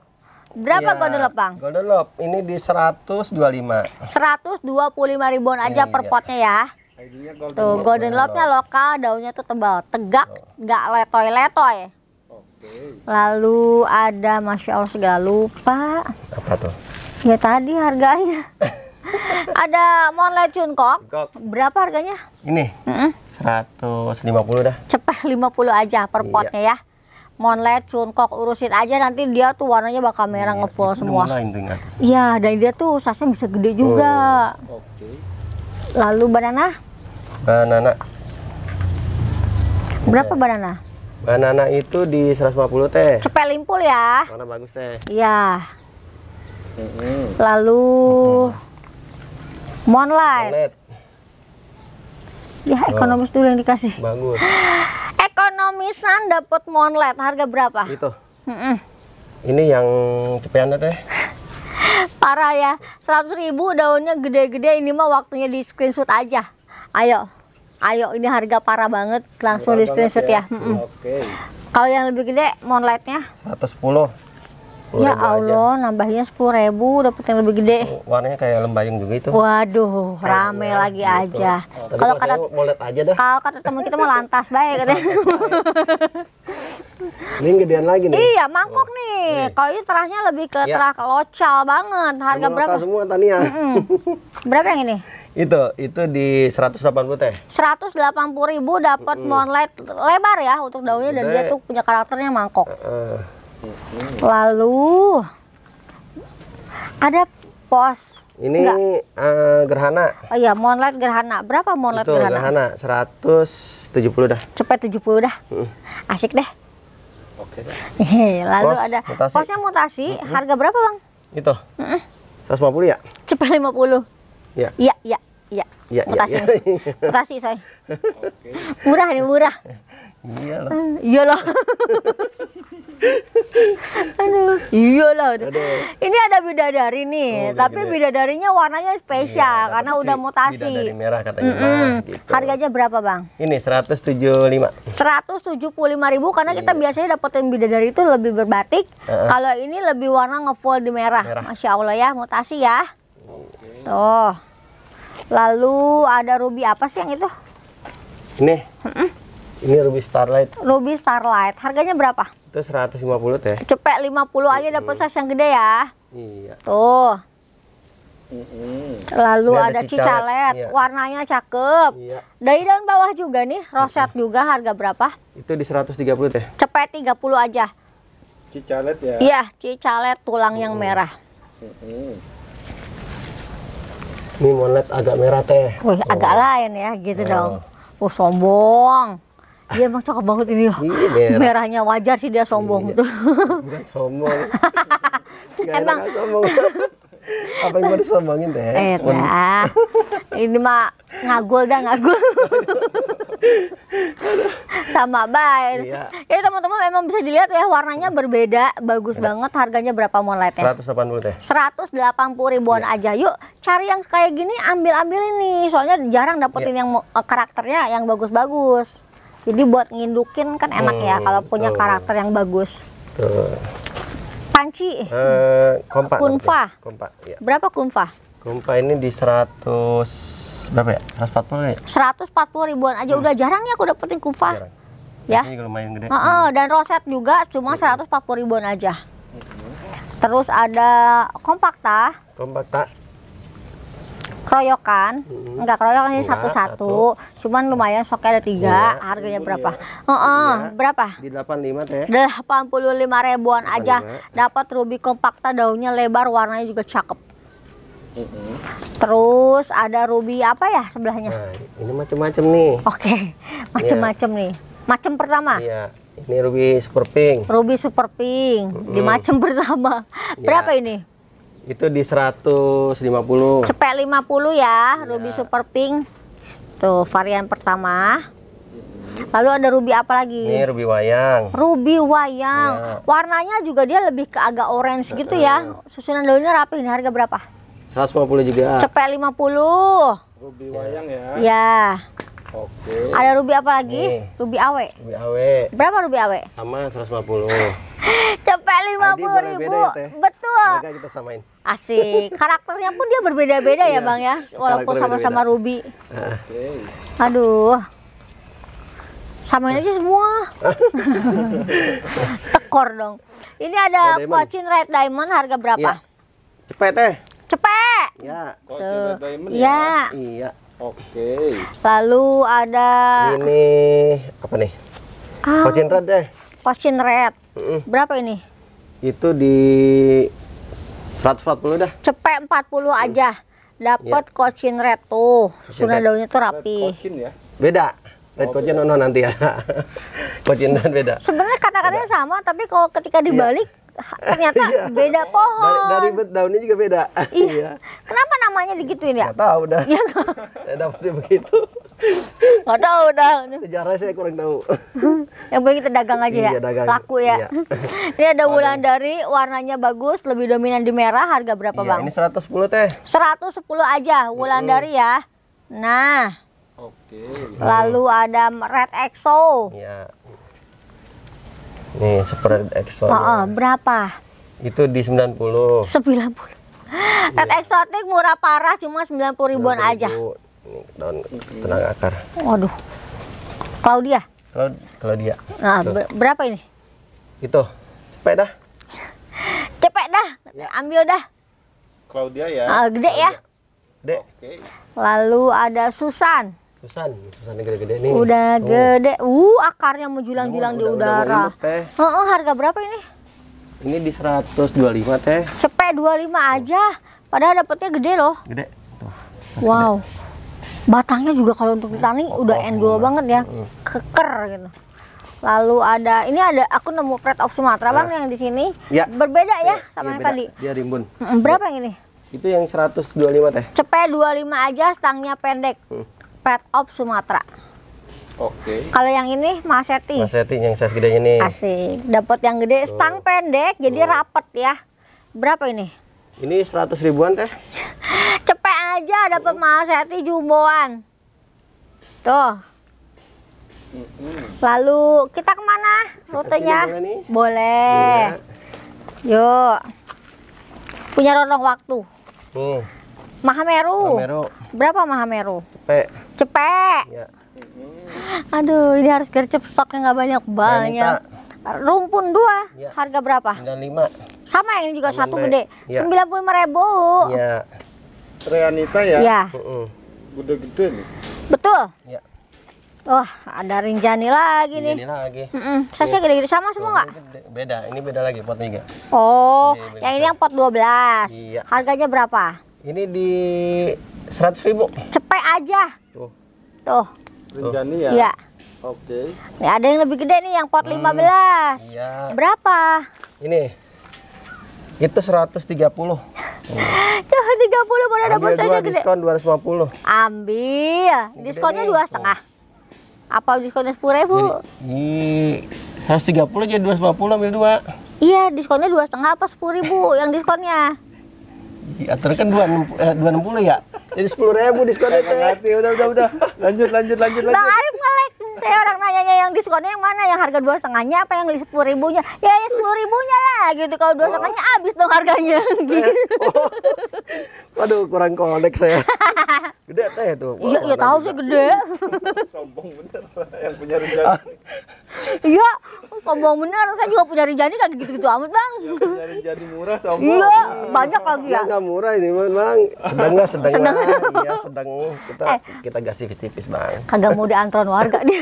Berapa ya, golden loaf bang? Golden lob. ini di seratus Seratus dua dua puluh lima. puluh lima ribuan iya, aja ya, per iya. potnya ya. Golden tuh golden lobnya lokal, daunnya tuh tebal, tegak, oh. nggak oh. letoy-letoy. Lalu ada masya Allah segala lupa. Apa tuh? Ya tadi harganya. Ada monlet cunkok. Berapa harganya? Ini. Mm lima puluh dah. Cepat puluh aja per iya. potnya ya. Monlet cunkok urusin aja nanti dia tuh warnanya bakal merah iya, ngepul semua. Iya, dan dia tuh sasnya bisa gede juga. Oh, okay. Lalu banana? Banana. Berapa iya. banana? Banana itu di 150 teh. Cepet limpul ya. Warna bagus teh. Iya lalu hmm. monlight ya oh. ekonomis oh. dulu yang dikasih bagus ekonomisan dapat monlet harga berapa itu mm -hmm. ini yang cepean ya. parah ya 100 ribu daunnya gede-gede ini mah waktunya di screenshot aja ayo ayo ini harga parah banget langsung Murah di screenshot ya, ya. Mm -hmm. oke okay. kalau yang lebih gede monlightnya 110 Ya Allah, aja. nambahnya sepuluh ribu, dapat yang lebih gede. Oh, warnanya kayak lembayung juga itu. Waduh, kayak rame lagi gitu. aja. Oh, kalau kata mau lihat aja dah. Kalau kata temen kita mau lantas baik katanya. ini gedean lagi nih. Iya, mangkok oh, nih. Kalau ini terahnya lebih ke ya. terah banget. Harga berapa? Semua Tania. Mm Berapa yang ini? itu itu di 180 teh 180 ribu dapat mm -hmm. monlet lebar ya untuk daunnya dan dia tuh punya karakternya mangkok uh -uh. Lalu ada pos. Ini uh, gerhana. Oh iya, moonlight gerhana. Berapa moonlight gerhana? Itu gerhana 170 dah. Cepet 70 dah. Hmm. Asik deh. Oke. deh. Lalu pos, ada mutasi. posnya mutasi. -hmm. Harga berapa, Bang? Itu. Hmm. 150 ya? Cepet 50. Iya. Iya, iya, iya. Ya, mutasi. Ya, ya. mutasi, soy. Okay. Murah nih, murah. Iyalah. Eh, iyalah. Aduh, iyalah. Aduh. Ini ada bidadari nih, oh, tapi gede. bidadarinya warnanya spesial iya, karena udah mutasi. Bidadari merah katanya. Mm -hmm. gitu. Harganya berapa, Bang? Ini 175. 175 ribu karena kita iya. biasanya dapetin bidadari itu lebih berbatik. Uh -huh. Kalau ini lebih warna ngefold di merah. merah. Masya Allah ya, mutasi ya. Okay. Tuh. Lalu ada ruby apa sih yang itu? Ini. Mm -mm. Ini Ruby Starlight. Ruby Starlight. Harganya berapa? Itu 150 teh. Ya. Cepet 50 aja iya. dapat size yang gede ya. Iya. Tuh. Lalu ada, ada cicalet, cicalet. Iya. warnanya cakep. Iya. Dari daun bawah juga nih, roset okay. juga harga berapa? Itu di 130 teh. Cepet 30 aja. Cicalet ya. Iya, cicalet tulang hmm. yang merah. Ini monet agak merah teh. Wih, oh. agak lain ya gitu oh. dong. Oh sombong. Iya emang cakep banget ini. ini merah. Merahnya wajar sih dia sombong. Iya. Bukan sombong. emang sombong. Apa yang mau disombongin deh? Eh, dah. ini mah ngagul dah ngagul. Sama baik. Iya. Ya teman-teman memang bisa dilihat ya warnanya berbeda, bagus Enak. banget. Harganya berapa moonlight ya? 180 teh. 180 ribuan ya. aja. Yuk cari yang kayak gini ambil-ambil ini. Soalnya jarang dapetin ya. yang eh, karakternya yang bagus-bagus. Jadi buat ngindukin kan enak ya, hmm, ya kalau punya tuh. karakter yang bagus. Tuh. Panci. Uh, eh, kompa. Kunfa. Kompa. Ya. Berapa kunfa? Kunfa ini di 100 berapa ya? 140 ya? 140 ribuan aja hmm. udah jarang ya aku dapetin kunfa. Jarang. Ya. Ini gede. Uh -uh, dan roset juga cuma 140 iya. ribuan aja. Terus ada kompakta. Kompakta keroyokan hmm. nggak keroyokan ini satu-satu cuman lumayan soknya ada tiga ya, harganya iya. berapa ya. uh -uh. Ya. berapa di 85 teh 85 ribuan aja dapat ruby kompakta daunnya lebar warnanya juga cakep mm -hmm. Terus ada ruby apa ya sebelahnya? Nah, ini macam-macam nih. Oke, okay. macam-macam ya. nih. Macam pertama. Iya, ini ruby super pink. Ruby super pink mm -hmm. di macam pertama. Berapa iya. ini? Itu di 150. Cepet 50 ya, ya. ruby super pink. Tuh, varian pertama. Lalu ada ruby apa lagi? Ini ruby wayang. Ruby wayang. Ya. Warnanya juga dia lebih ke agak orange gitu ya. Susunan daunnya rapi. Ini harga berapa? 150 juga. Cepet 50. Ruby wayang ya. Ya. Oke. Ada ruby apa lagi? Nih. Ruby awe. Ruby awe. Berapa ruby awe? Sama 150. Cepet 50.000. ribu. Ya, Betul. Mereka kita samain. Asik. Karakternya pun dia berbeda-beda ya, iya. Bang ya. Walaupun sama-sama ruby. Okay. Aduh. Samain nah. aja semua. Tekor dong. Ini ada kucing Red Diamond harga berapa? Ya. Cepet deh Cepet. Ya. Red Diamond ya. Iya. Iya. Oke. Lalu ada ini apa nih? Ah, Pocin red deh. Pocin red. Mm -mm. Berapa ini? Itu di 140 dah. Cepet 40 hmm. aja. Dapat yeah. kocin red tuh. Sudah daunnya tuh rapi. Kocin ya. Beda. Red oh, nono nanti ya. kocin red beda. Sebenarnya kata-katanya sama, tapi kalau ketika iya. dibalik yeah ternyata iya. beda pohon. Dari, dari daunnya juga beda. Iya. iya. Kenapa namanya digituin ya? Gak tahu udah. Ya, Saya dapetnya begitu. Gak tahu dah. Sejarah saya kurang tahu. Yang penting kita dagang aja ya. iya, ya. Dagang. Laku ya. Iya. ini ada bulan dari warnanya bagus, lebih dominan di merah, harga berapa, iya, Bang? Ini 110 teh. 110 aja bulan dari ya. Nah. Oke. Lalu ada red exo. Iya. Nih, spread eksotik. Oh, oh, berapa? Itu di 90. 90. Iya. Red yeah. eksotik murah parah cuma 90 ribuan 90 ribu. aja. daun tenang akar. Waduh. Claudia. kalau dia. Nah, ber berapa ini? Itu. Cepet dah. Cepet dah. Ya. Ambil dah. Claudia ya. Uh, gede Claudia. ya. Gede. Lalu ada Susan. Susan, Susan gede-gede nih. Udah oh. gede. Uh, akarnya mau julang-julang di udara. Udah, Uh, uh, harga berapa ini? Ini di 125 teh. Cepet 25 aja. Padahal dapetnya gede loh. Gede. Tuh, wow. Gede. Batangnya juga kalau untuk oh, udah oh, endul oh, banget ya. Oh. Keker gitu. Lalu ada ini ada aku nemu pret of Sumatera nah. Bang yang di sini. Ya. Berbeda ya, ya sama ya, yang tadi. Dia rimbun. Berapa ya. yang ini? Itu yang 125 teh. Cepet 25 aja, stangnya pendek. Hmm Pet of Sumatera. Oke. Okay. Kalau yang ini maseti. Maseti yang size gede ini. Asik. Dapat yang gede, Tuh. stang pendek jadi Tuh. rapet ya. Berapa ini? Ini 100 ribuan teh. Cepet aja dapat oh. maseti jumboan. Tuh. Lalu kita kemana rutenya? Boleh. Iya. Yuk. Punya rorong waktu. Oh. Mahameru. Mahameru. Berapa Mahameru? Cepek. Cepek. Ya. Aduh, ini harus gercep stoknya nggak banyak-banyak. Nah, Rumpun dua, ya. harga berapa? 95. Sama yang ini juga 95. satu gede. Iya. Iya. Ya. 95 ribu. Ya. Reanita ya? Ya. Uh -uh. Gede-gede nih. Betul? Ya. Wah, oh, ada rinjani lagi nih. Rinjani lagi. Mm -mm. Iya. Sasnya gede-gede sama semua nggak? Beda, ini beda lagi pot 3. Oh, gede, beda yang ini yang pot 12. Iya. Harganya berapa? Ini di 100 ribu. Cepet aja. Tuh. Tuh. Rinjani ya. Iya. Oke. Okay. ada yang lebih gede nih yang pot hmm, 15. Iya. Berapa? Ini. Itu 130. puluh. Coba 30 baru ada bos saya gede. Diskon 250. Ambil. Yang Diskonnya dua setengah. Oh. Apa diskonnya 10 ribu? Ini, ini 130 jadi 250 ambil dua. Iya, diskonnya dua setengah apa sepuluh ribu yang diskonnya? Aturan iya, kan dua eh, dua enam puluh ya jadi sepuluh ribu diskonnya ngerti udah udah udah lanjut lanjut lanjut lanjut bang Arif melek. saya orang nanya yang diskonnya yang mana yang harga dua setengahnya apa yang sepuluh ribunya ya, ya sepuluh ribunya lah gitu kalau dua oh. setengahnya habis dong harganya eh, gitu oh. waduh kurang konek saya Gede teh itu. Iya, iya tahu sih gede. sombong bener yang punya Rinjani. Iya, sombong bener. Saya juga punya Rinjani kayak gitu-gitu amat, Bang. Ya, Rinjani murah sombong. Iya, banyak lagi ya. nggak murah ini, Bang. bang. Sedang lah, sedang, sedang. lah. ya sedang kita eh. kita kasih tipis, Bang. Kagak mau diantron warga dia.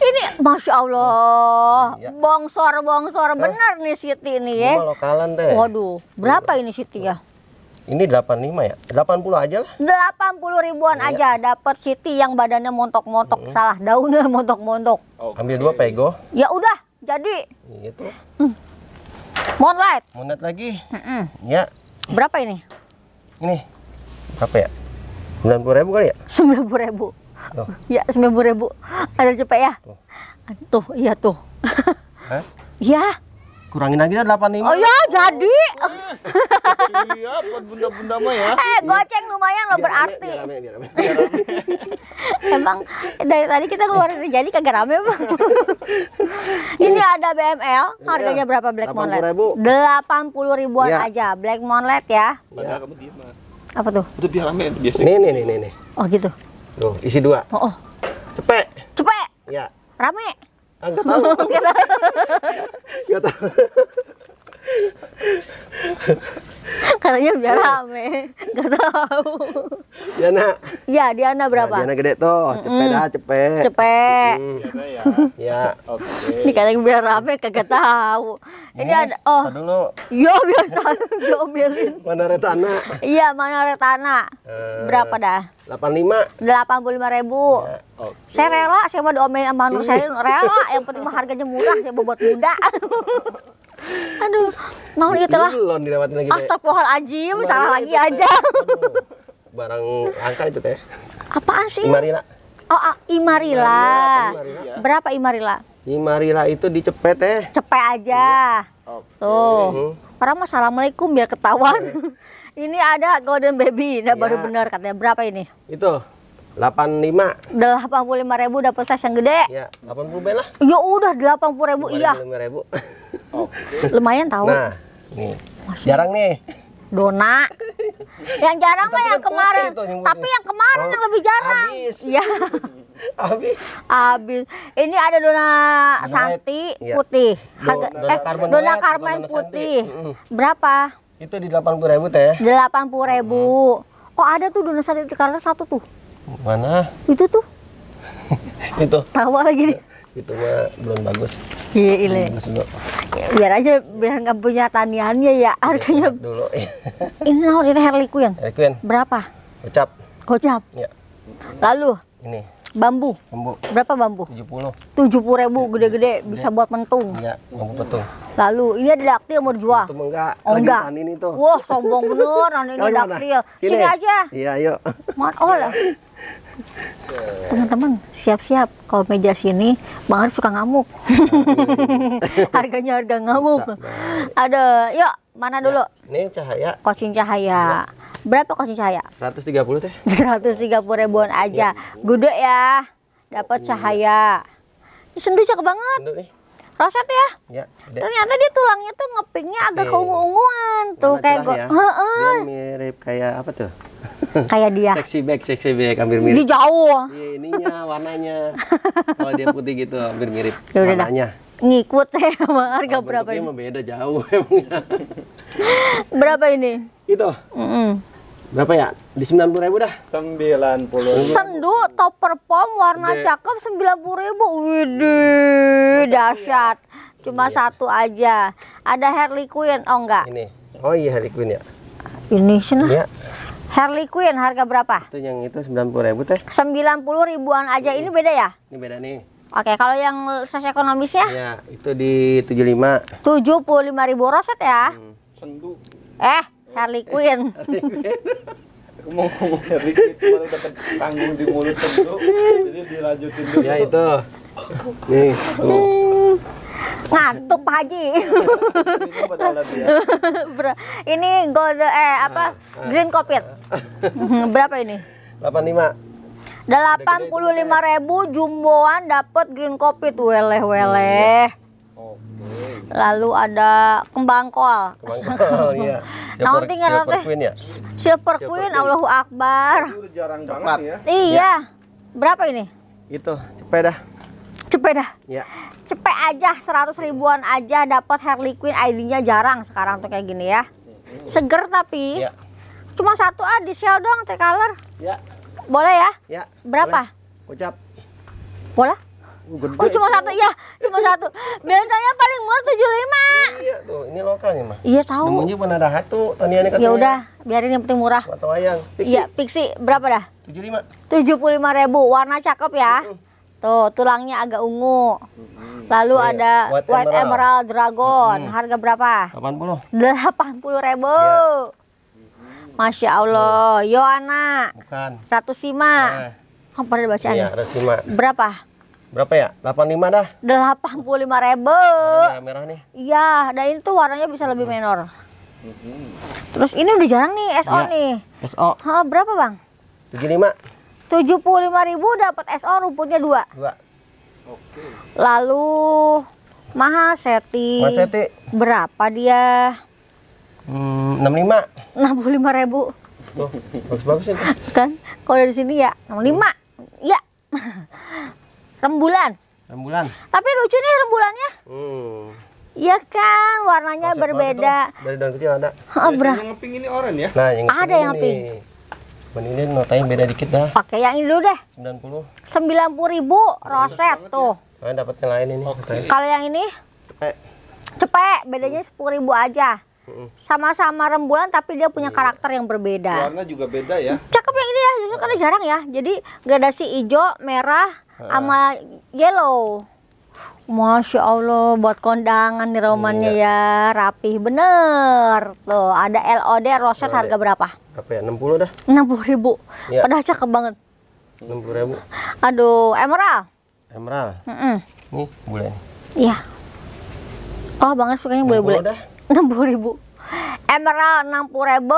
ini masya Allah iya. bongsor bongsor bener nih Siti ini ya lokalan teh waduh berapa ini Siti ya ini 85 ya? 80 aja lah. 80 ribuan ya. aja dapat Siti yang badannya montok-montok, hmm. salah daunnya montok-montok. Okay. Ambil dua pego. Ya udah, jadi. Gitu. Hmm. Moonlight. Moonlight lagi. Mm -mm. Ya. Berapa ini? Ini. Berapa ya? 90 ribu kali ya? 90 ribu. Oh. Ya Ya, 90 ribu. Ada cepet ya? Tuh. tuh, iya tuh. Hah? Iya kurangin lagi dah 85 oh ya jadi iya buat bunda-bunda mah ya eh goceng lumayan loh biar berarti rame, biar rame, biar rame, emang dari tadi kita keluar dari jadi kagak rame bang ini ada BML iya. harganya berapa Black Monlet 80 ribuan ya. aja Black Monlet ya, ya. apa tuh itu biar rame itu biasanya nih nih nih nih oh gitu tuh isi dua oh, oh. cepet cepet ya rame Ang gataw. Ang gataw. katanya biar rame nggak tahu Diana iya Diana berapa ya, Diana gede tuh cepet mm. ah cepet cepet mm. oke ini katanya biar rame kagak tahu ini ada oh dulu yo iya, biasa diomelin mana retana iya mana retana eh, berapa dah delapan lima puluh lima ribu ya, saya rela saya mau diomelin sama Nur saya rela yang penting harganya murah saya bobot muda aduh mau itu lah astagfirullahaladzim salah lagi aja barang angka itu teh apaan sih Imarila oh ah, Imarila. Imarila berapa Imarila Imarila itu dicepet teh cepet aja iya. okay. tuh hmm. orang assalamualaikum biar ketahuan iya. ini ada golden baby nah ya. baru benar katanya berapa ini itu 85. 85 ribu dapat size yang gede. Ya, 80 ben lah. Ya udah 80 ribu, iya. 85 ribu. Oh. Lumayan tahu. Nah, nih. Masih. Jarang nih. Dona. Yang jarang mah yang kemarin. Itu, yang Tapi yang kemarin oh, yang lebih jarang. Habis. Ya. habis. habis. Ini ada dona Night. Santi ya. putih. Harga, Do, dona eh, Karmen dona dona putih. Santi. Berapa? Itu di 80 ribu teh. 80 ribu. Hmm. Oh ada tuh dona Santi Jakarta satu tuh. Mana? Itu tuh. itu. Tawa lagi nih. Itu mah belum bagus. Iya, ile. Iya, iya. Biar aja biar nggak punya taniannya ya iya, harganya. Dulu. ini mau ini herlikuyan. herlikuin Berapa? Kocap. Kocap. Ya. Lalu. Ini. Bambu. Bambu. Berapa bambu? tujuh puluh ribu gede-gede bisa buat mentung. Iya, bambu petung. Lalu ini ada daktil yang mau dijual. Itu enggak. Oh, enggak. Ini tuh. Wah, sombong bener ini daktil. Sini aja. Iya, yuk. mana oh lah teman-teman siap-siap kalau meja sini Bang Arif suka ngamuk harganya harga ngamuk ada yuk mana ya, dulu ini cahaya kosin cahaya iya. berapa kosin cahaya 130 teh 130 ribuan aja gede ya dapat iya. cahaya ini sendu cakep banget sendu nih proses ya. ya Ternyata dia tulangnya tuh ngepingnya agak iya, iya. keungu-unguan tuh Mana kayak gue. Ya. mirip kayak apa tuh? kayak dia seksi back seksi back hampir mirip di jauh di iya, ininya warnanya kalau dia putih gitu hampir mirip ya udah warnanya dah. ngikut saya sama harga oh, berapa ini beda jauh emangnya berapa ini itu mm -mm. Berapa ya? Di 90 ribu dah. 90 ribu. Senduk topper pom warna De. cakep 90 ribu. Widih, dahsyat. Cuma iya. satu aja. Ada Harley Quinn, oh enggak? Ini. Oh iya Harley Quinn ya. Ini sana. Ya. Harley Quinn harga berapa? Itu yang itu 90 ribu teh. 90 ribuan aja. Ini, ini beda ya? Ini beda nih. Oke, kalau yang ekonomisnya? Ya, iya, itu di 75. 75 ribu roset ya? Hmm. Senduk. Eh, Harley Quinn. Aku mau ngomong Harley Quinn cuma dapat tanggung di mulut tentu. jadi dilanjutin dulu. Ya itu. Nih, tuh. Ngantuk Pak Haji. ini ya. gold eh apa? Ah, ah. Green covid? Berapa ini? 85. Delapan puluh lima ribu jumboan dapat green kopi tuh weleh weleh. Hmm. Lalu ada kembang kol. Kembang kol, iya. Ya? Silver, silver, Queen ya? Silver Queen, Allahu Akbar. jarang banget ya. Iya. Ya. Berapa ini? Itu, cepet dah. Cepet dah? Iya. Cepet aja, seratus ribuan aja dapat Harley Quinn ID-nya jarang sekarang tuh kayak gini ya. Seger tapi. Iya. Cuma satu ah, di shell doang, color. Iya. Boleh ya? Iya. Berapa? Boleh. Ucap. Boleh? Gede. Oh cuma satu ya, cuma satu. Biasanya paling murah tujuh lima. Iya tuh, ini lokal nih mah. Iya tahu. Nemunya pun ada satu, Tania ini katanya. Ya udah, biarin yang penting murah. Atau ayang. Pixi. Iya, Pixi berapa dah? Tujuh lima. Tujuh puluh lima ribu, warna cakep ya. Uh -huh. Tuh, tulangnya agak ungu. Lalu Oke, oh, iya. ada White, White Emerald, Emerald Dragon. -huh. Harga berapa? 80. 80 ribu. Ya. Masya Allah. Iya. Yoana. Bukan. 105. Nah. Oh, pada bacaan. Iya, 105. Berapa? Berapa ya? 85 dah. 85 ribu. Merah-merah nih. Iya, dan ini tuh warnanya bisa lebih hmm. menor. Hmm. Terus ini udah jarang nih SO ya, nih. SO. Ha, berapa, Bang? 75. 75 ribu dapat SO rumputnya 2. 2. Oke. Lalu Mahaseti. Mahaseti. Berapa dia? Hmm, 65. 65 ribu. Tuh, bagus-bagus itu. Kan, kalau di sini ya 65. Iya. ya Rembulan. Rembulan. Tapi lucu nih rembulannya. Oh. Iya kan, warnanya Konsep berbeda. Dari daun kecil ada. Oh, ya, yang pink ini oranye ya? Nah, yang ada yang ini. pink. ini notanya beda dikit dah. Pakai yang ini dulu deh. 90. 90 ribu roset tuh. Ya. Nah, dapatnya lain ini. Okay. Kalau yang ini? Cepet. Cepet, bedanya sepuluh ribu aja sama-sama rembulan tapi dia punya iya. karakter yang berbeda. Warna juga beda ya. Cakep yang ini ya, justru karena jarang ya. Jadi gradasi hijau, merah, sama yellow. Masya Allah buat kondangan nih romannya iya. ya rapih bener tuh ada LOD roset harga berapa? Berapa ya 60 dah 60 ribu ya. padahal cakep banget 60 ribu aduh emerald emerald mm -mm. nih boleh iya oh banget sukanya boleh bule enam puluh ribu emerald enam puluh ribu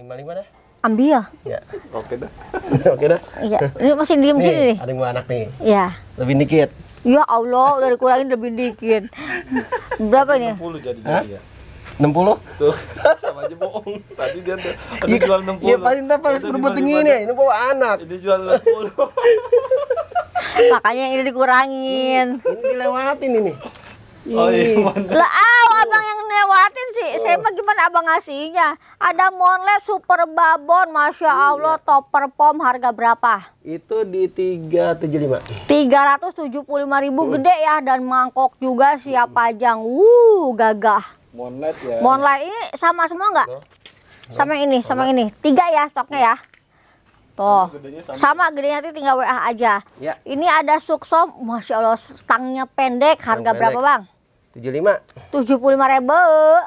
lima lima dah ambil ya oke dah oke dah iya ini masih diem sini nih ada yang anak nih iya lebih dikit ya Allah udah dikurangin lebih dikit berapa nih 60 jadi ya puluh Tuh, sama aja bohong. Tadi dia ada, iya, enam jual 60. Iya, paling entar harus berbuat tinggi nih. Ini bawa anak. Ini jual 60. Makanya ini dikurangin. Ini, ini dilewatin ini. Oh iya. iya. Lah, aw, abang yang lewatin sih. Oh. Saya gimana abang ngasihnya? Ada Monlet Super Babon, masya iya. Allah, topper pom harga berapa? Itu di tiga 375. lima ribu, hmm. gede ya dan mangkok juga siap pajang. Wuh, gagah. Monlet ya. Monlet ini sama semua nggak? Sama yang ini, sama yang ini. Tiga ya stoknya ya. Tuh. sama. gedenya itu tinggal WA aja. Ya. Ini ada suksom, masya Allah, stangnya pendek. Harga pendek. berapa bang? 75. lima ribu.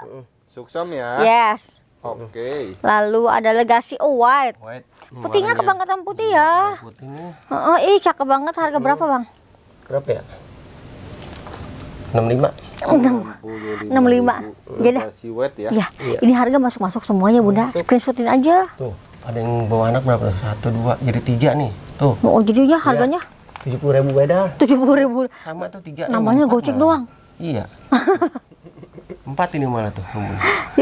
Hmm. Suksom ya. Yes. Oke. Okay. Lalu ada legasi oh, white. White. Putihnya Warnanya. kebangkatan putih ya. Hmm, putihnya. Oh, oh, ih cakep banget. Harga hmm. berapa, Bang? Berapa ya? 65. 65. 65. Jadi masih wet ya. Iya. iya. Ini harga masuk-masuk semuanya, Bunda. Masuk. Screenshotin aja. Tuh, ada yang bawa anak berapa? Satu, dua, jadi tiga nih. Tuh. Oh, jadinya iya. harganya? Tujuh puluh ribu beda. Tujuh puluh ribu. Sama tuh tiga. Namanya gocek doang. Iya. Empat ini malah tuh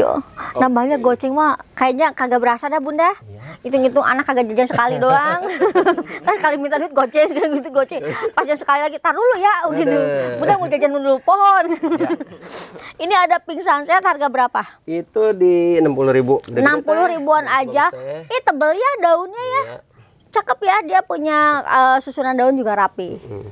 Yuk, Yuk, okay. goceng mah kayaknya kagak berasa dah bunda. Iya. Hitung-hitung anak kagak jajan sekali doang. kan kali minta duit goceng, sekali gitu goceng. Pas sekali lagi, taruh dulu ya, gitu. Bunda mau jajan dulu pohon. ya. ini ada pingsan saya harga berapa? Itu di enam puluh ribu. Enam puluh eh. ribuan aja. Ih tebel ya daunnya ya. ya. Cakep ya, dia punya uh, susunan daun juga rapi. Hmm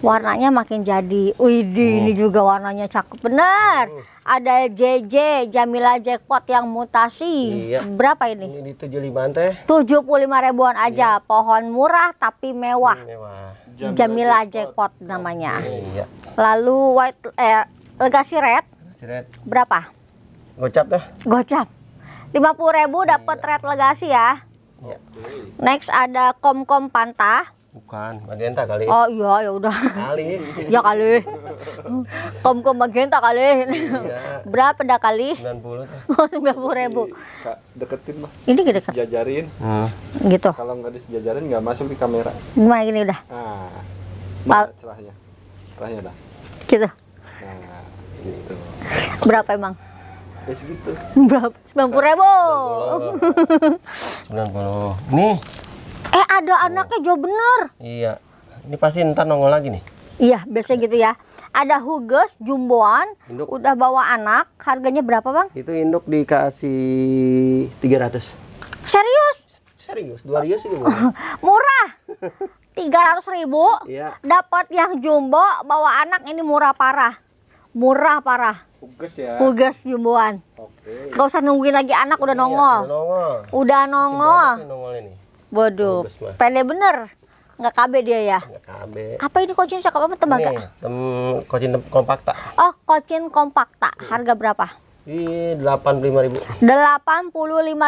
Warnanya makin jadi. Widih, oh. ini juga warnanya cakep benar. Oh. Ada JJ Jamila Jackpot yang mutasi. Iya. Berapa ini? Ini 75 teh. 75 ribuan iya. aja. Iya. Pohon murah tapi mewah. Mewah. Jamila, Jamila Jackpot. Jackpot namanya. Oh, iya. Lalu white eh Legacy Red. Red. Berapa? Gocap dah. Gocap. Lima puluh ribu dapat iya. Red Legacy ya. Iya. Next ada Komkom -kom Pantah. Bukan, magenta kali. Oh iya, ya udah. Kali. ya kali. Kom kom magenta kali. Iya. Berapa dah kali? 90 tuh. Oh, 90 ribu. Kak, deketin mah. Ini gitu kan. Jajarin. Hmm. Gitu. Kalau nggak disejajarin nggak masuk di kamera. Gimana gini udah? Nah. Pal celahnya. Celahnya dah. Gitu. Nah, gitu. Berapa emang? Ya segitu. Berapa? 90 ribu. 90. 90. Nih, Eh ada oh. anaknya jauh bener. Iya. Ini pasti ntar nongol lagi nih. Iya, biasanya gitu ya. Ada huges jumboan, induk. udah bawa anak. Harganya berapa, Bang? Itu induk dikasih 300. Serius? Serius, dua rius juga murah. murah. 300 ribu, iya. dapat yang jumbo, bawa anak ini murah parah. Murah parah. Huges ya. Huges jumboan. Oke. Gak usah nungguin lagi anak udah nongol. Iya, udah nongol. Udah nongol. Udah nongol ini. Waduh, pele bener. Nggak KB dia ya? Nggak KB. Apa ini kocin cakep apa tembaga? tem kocin tem kompakta. Oh, kocin kompakta. Harga berapa? puluh lima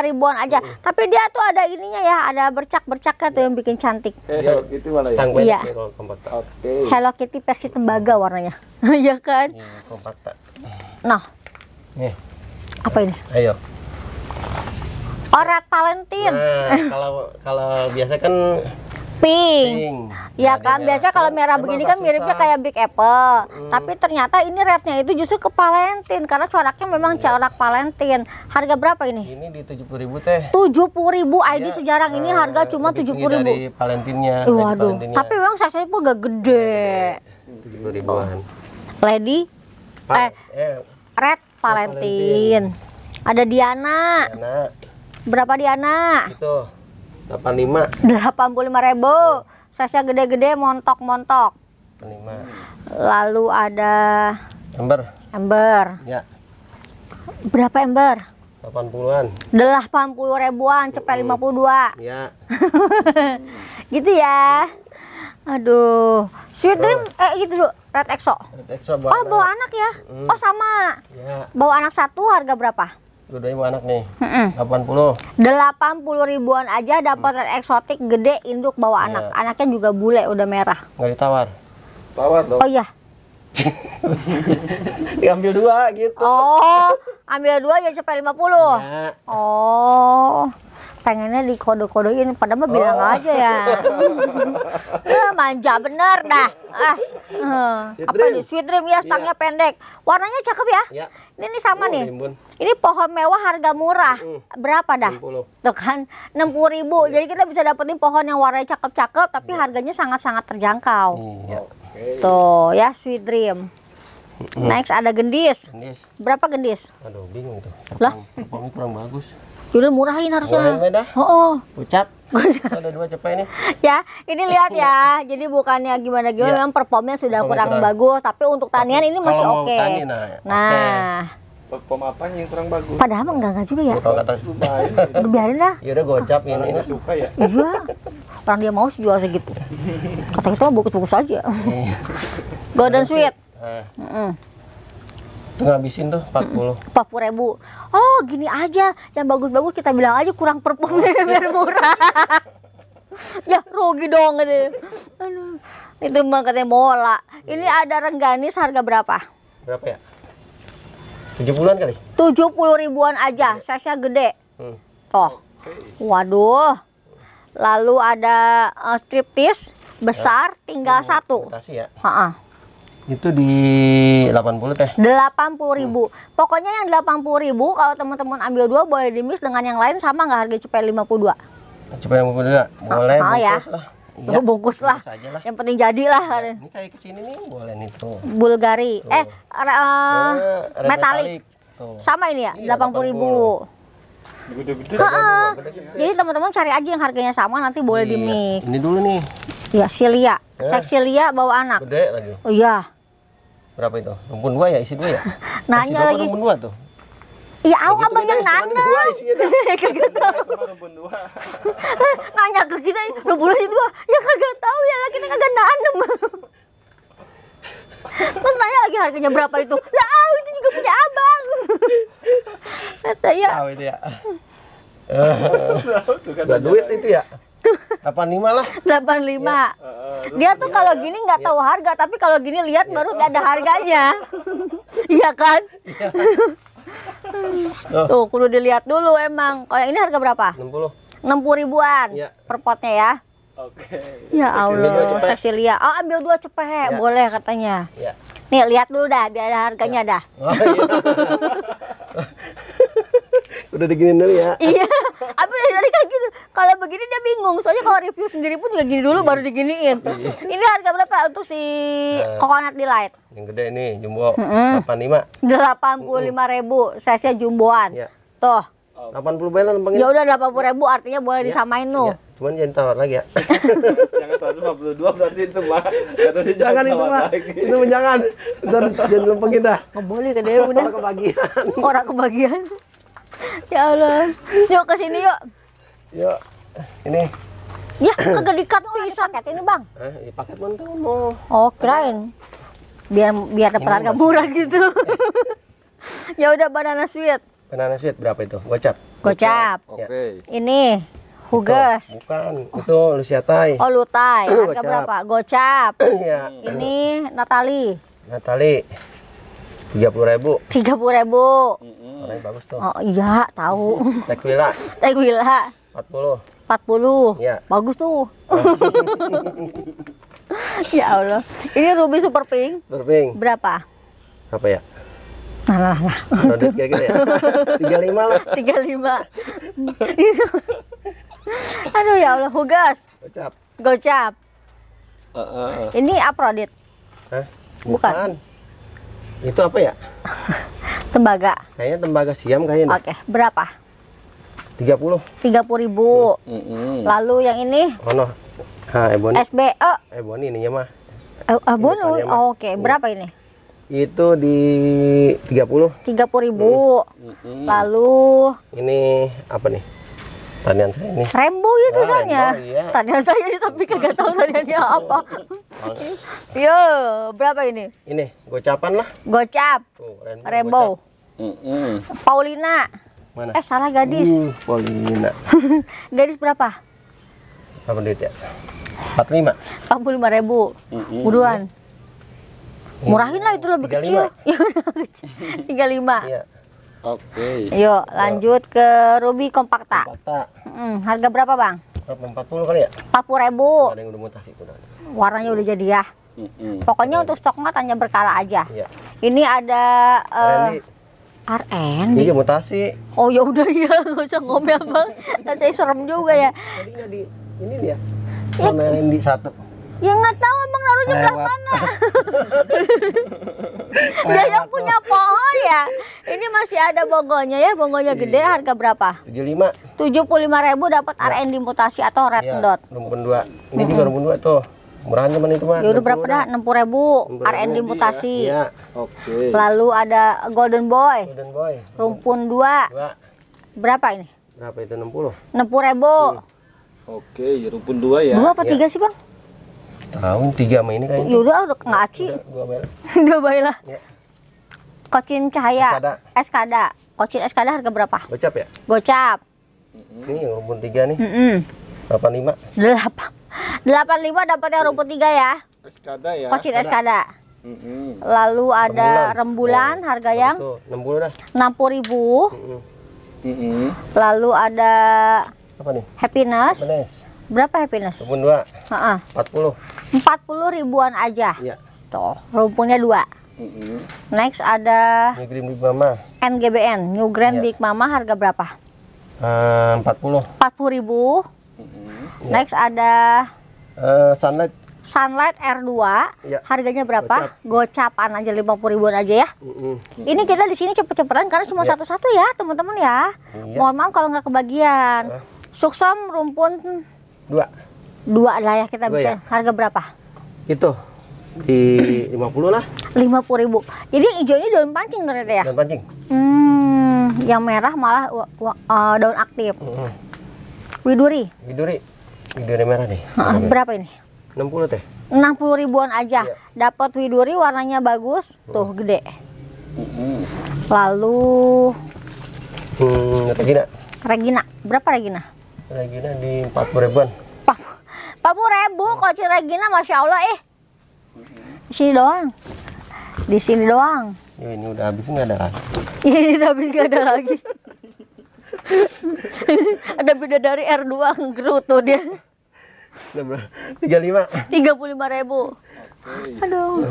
ribu. ribuan aja. Mm. Tapi dia tuh ada ininya ya, ada bercak-bercaknya tuh yang bikin cantik. Eh, Hello Kitty malah ya? Iya. Oke. Hello Kitty versi tembaga warnanya. Iya kan? Iya, kompakta. Nah. Nih. Apa ini? Ayo. Orat Valentine. Nah, kalau kalau biasa kan pink. pink. Ya nah, kan biasa kalau merah begini kan susah. miripnya kayak Big Apple. Hmm. Tapi ternyata ini rednya itu justru ke Valentine karena coraknya memang ya. corak Valentine. Harga berapa ini? Ini di 70.000 teh. 70.000 ID ya. sejarang ini nah, harga cuma 70.000. Dari Valentine-nya. Waduh. Valentine Tapi memang size-nya gak gede. 70 ribuan. Oh. Lady pa eh, eh Red Valentine. Oh, Valentine. Ada Diana. Diana Berapa Diana? Itu 85. 85 ribu. Hmm. Sesnya gede-gede montok-montok. 85. Lalu ada ember. Ember. Ya. Berapa ember? 80-an. 80 ribuan, cepet mm -hmm. 52. Ya. gitu ya. Aduh. Sweet Dream eh gitu dulu. Red Exo. Red Exo bawa oh, anak. bawa anak ya. Mm. Oh, sama. Ya. Bawa anak satu harga berapa? dua-duanya mau anak nih delapan puluh delapan puluh ribuan aja dapat mm. eksotik gede induk bawa iya. anak anaknya juga bule udah merah nggak ditawar tawar dong oh iya diambil dua gitu oh ambil dua ya sampai lima puluh iya. oh pengennya dikode-kodein pada mah bilang oh. aja ya eh, manja bener dah ah eh, apa dream. nih sweet dream ya stangnya yeah. pendek warnanya cakep ya yeah. ini, ini sama oh, nih rimbun. ini pohon mewah harga murah mm. berapa dah 60. tuh kan enam puluh ribu yeah. jadi kita bisa dapetin pohon yang warnanya cakep-cakep tapi yeah. harganya sangat-sangat terjangkau yeah. okay. tuh ya sweet dream Next ada gendis. gendis. Berapa gendis? Aduh bingung tuh. Lah? Kurang bagus. Yaudah murahin harusnya. Murahin dah. Oh, oh. Ucap. Ada dua cepet ini. Ya, ini lihat ya. Jadi bukannya gimana gimana, ya. memang performnya sudah Pemang kurang, kurang bagus. Tapi untuk tanian ini masih oke. Okay. nah, ya. nah. Okay perform apa yang kurang bagus padahal mah enggak enggak juga ya kalau kata udah biarin lah. ya udah gocap ini ini suka ya iya orang dia mau jual segitu kata kita mah bagus-bagus aja iya. golden sweet mm -mm ngabisin tuh 40 empat puluh ribu oh gini aja yang bagus-bagus kita bilang aja kurang perpom biar murah ya rugi dong ini Aduh, itu mah katanya mola ini ada rengganis harga berapa berapa ya tujuh puluhan kali tujuh puluh ribuan aja size nya gede hmm. toh waduh lalu ada uh, eh, striptis ya. besar ya. tinggal satu kasih ya. Ha -ha itu di 80 teh. 80 ribu. Hmm. Pokoknya yang 80 ribu kalau teman-teman ambil dua boleh dimis dengan yang lain sama nggak harga cupai 52? Cupai 52 boleh oh, ah, bungkus ah, ya. lah. Ya, oh, bungkus lah. Iya, lah. Yang penting jadilah. Ya, ini kayak kesini nih boleh nih tuh. Bulgari. Tuh. Eh, uh, oh, metalik. Sama ini ya, iya, puluh ribu. Jadi teman-teman cari aja yang harganya sama nanti boleh iya. di mix. Ini dulu nih. Ya, Silia. Eh. Seksilia bawa anak. Gede lagi. Oh iya berapa itu rumpun dua ya isi dua ya nanya eh, lagi rumpun dua tuh Iya, awak gitu abang yang nanya. Nanya ke kita, rumpun dua dua. Ya kagak tahu ya, lagi kagak nanem. Terus nanya lagi harganya berapa itu. Lah, aku itu juga punya abang. Kata ya. Tahu itu ya. Gak kan duit itu ya delapan 85 lah delapan lima ya. dia tuh kalau ya. gini nggak ya. tahu harga tapi kalau gini lihat ya. baru ada harganya iya kan ya. tuh kudu dilihat dulu emang kalau ini harga berapa enam puluh ribuan ya. per potnya ya Oke. Ya Allah, Cecilia. Oh, ambil dua cepet, ya. boleh katanya. Ya. Nih, lihat dulu dah biar ada harganya ya. dah. Oh, iya. udah diginiin dulu ya iya abis dari tadi kan gitu kalau begini dia bingung soalnya kalau review sendiri pun juga gini dulu baru diginiin iya. ini harga berapa untuk si eh. coconut delight yang gede ini jumbo delapan lima delapan puluh lima ribu size jumboan Iya. tuh delapan puluh belan ya udah delapan puluh ribu artinya boleh iya. disamain tuh Iya. cuman jangan tawar lagi ya jangan satu dua berarti itu mah jangan, jangan itu mah itu jangan jangan lempengin dah nggak boleh ke dia udah kebagian orang kebagian ya Allah yuk ke sini yuk yuk ini ya kagak dikat bisa oh, iya, paket ini bang eh, ya paket mantel mau oh keren. biar biar dapat harga murah gitu ya udah banana sweet banana sweet berapa itu gocap gocap ya. oke ini Hugas. Itu, bukan, itu Lusiatai. Oh, Lutai. Harga berapa? Gocap. Iya. Ini Natali. Natali. Tiga puluh ribu. Tiga puluh ribu. Warnanya bagus tuh. Oh iya, tahu. Tequila. Tequila. 40. 40. Iya. Bagus tuh. ya Allah. Ini ruby super pink. Super pink. Berapa? Apa ya? Nah, nah, nah. Produk kayak gitu ya. 35 lah. 35. Itu. Aduh ya Allah, hugas. Gocap. Gocap. Uh, uh, uh. Ini aprodit. Hah? Bukan. Bukan. Itu apa ya? tembaga. Kayaknya tembaga siam kayaknya. Oke, okay. berapa? 30. 30 ribu. Mm -hmm. Lalu yang ini? Oh, no. Ah, Ebony. oh. Ebony ininya mah. Ebony. Eh, eh, ini oh, Oke, okay. berapa ini? Itu di 30. 30 ribu. Mm -hmm. Lalu ini apa nih? Tanian saya ini. Rembo ya tuh Oh, iya. Tanian saya ini tapi kagak tahu taniannya apa. Yo, berapa ini? Ini gocapan lah. Gocap. Oh, Rembo. Mm Paulina. Mana? Eh salah gadis. Uh, Paulina. gadis berapa? Berapa duit ya? 45. 45 ribu. Mm -mm. Buruan. Murahin lah itu lebih 35. kecil. Tiga ya udah kecil. 35. Oke. Okay. Yuk, ya. lanjut ke Ruby Kompakta. Kompakta. Hmm, harga berapa, Bang? 40 kali ya? 40 ribu. Ada yang udah mutah, Warnanya udah jadi ya. -hmm. Pokoknya untuk stok mah tanya berkala aja. Iya. Ini ada uh, eh, RN. Iya mutasi. Oh ya udah ya, nggak usah ngomel bang. Saya serem juga ya. Tadi di ini dia. Iya. Sama ya. Randy satu. Ya nggak tahu emang naruh di mana. Dia yang punya pohon ya. Ini masih ada bonggonya ya, bonggonya gede iya. harga berapa? 75. 75 ribu dapat ya. RND mutasi atau red ya, dot. Rumpun 2. Ini juga rumpun 2 tuh. Murahan teman itu mah. Yaudah berapa dah? 60 ribu RND iya. mutasi. Ya. Oke. Okay. Lalu ada Golden Boy. Golden Boy. Rumpun 2. 2. Berapa ini? Berapa itu 60? 60 ribu. Hmm. Oke, okay, ya rumpun 2 ya. Dua apa ya. tiga iya. sih, Bang? Tahun tiga sama ini kayaknya Yaudah udah nggak aci. Dua bayi lah. Dua Ya. Kocin Cahaya. Eskada. Eskada. Kocin Eskada harga berapa? Gocap ya? Gocap. Ini yang rumpun tiga nih. Mm -mm. 85. 8. 85 dapat yang rumpun tiga ya. Eskada ya. Kocin Eskada. Eskada. Mm -hmm. Lalu ada rembulan, rembulan oh, harga yang enam puluh dah. Enam ribu. Mm -hmm. Lalu ada apa nih? Happiness. Happiness. Berapa happiness? Rumpun dua. Empat puluh. Empat puluh ribuan aja. Iya. Tuh, rumpunnya dua. Mm Next ada New Grand Big Mama. NGBN, New Grand iya. Big Mama harga berapa? Eh, empat puluh. Empat ribu. Mm Next ada uh, Sunlight. Sunlight R2, ya. harganya berapa? Gocap. Gocapan aja lima puluh ribuan aja ya. Mm -hmm. Ini kita di sini cepet-cepetan karena cuma iya. satu-satu ya, teman-teman ya. Teman -teman ya. Mohon maaf kalau nggak kebagian. Uh. Iya. Suksom rumpun dua dua lah ya kita dua bisa ya? harga berapa itu di lima puluh lah lima puluh ribu jadi hijaunya daun pancing ya daun pancing hmm yang merah malah uh, daun aktif mm -hmm. widuri widuri widuri merah nih uh, berapa ini enam puluh teh enam puluh ribuan aja yeah. dapat widuri warnanya bagus tuh gede lalu hmm, Regina Regina berapa Regina Regina di 40 ribuan. 40 ribu koci Regina Masya Allah eh. Di sini doang. Di sini doang. Ya, ini udah habis nggak ada lagi. ini udah habis nggak ada lagi. ada beda dari R2 ngerutu dia. Tiga lima. Tiga puluh lima ribu. Aduh.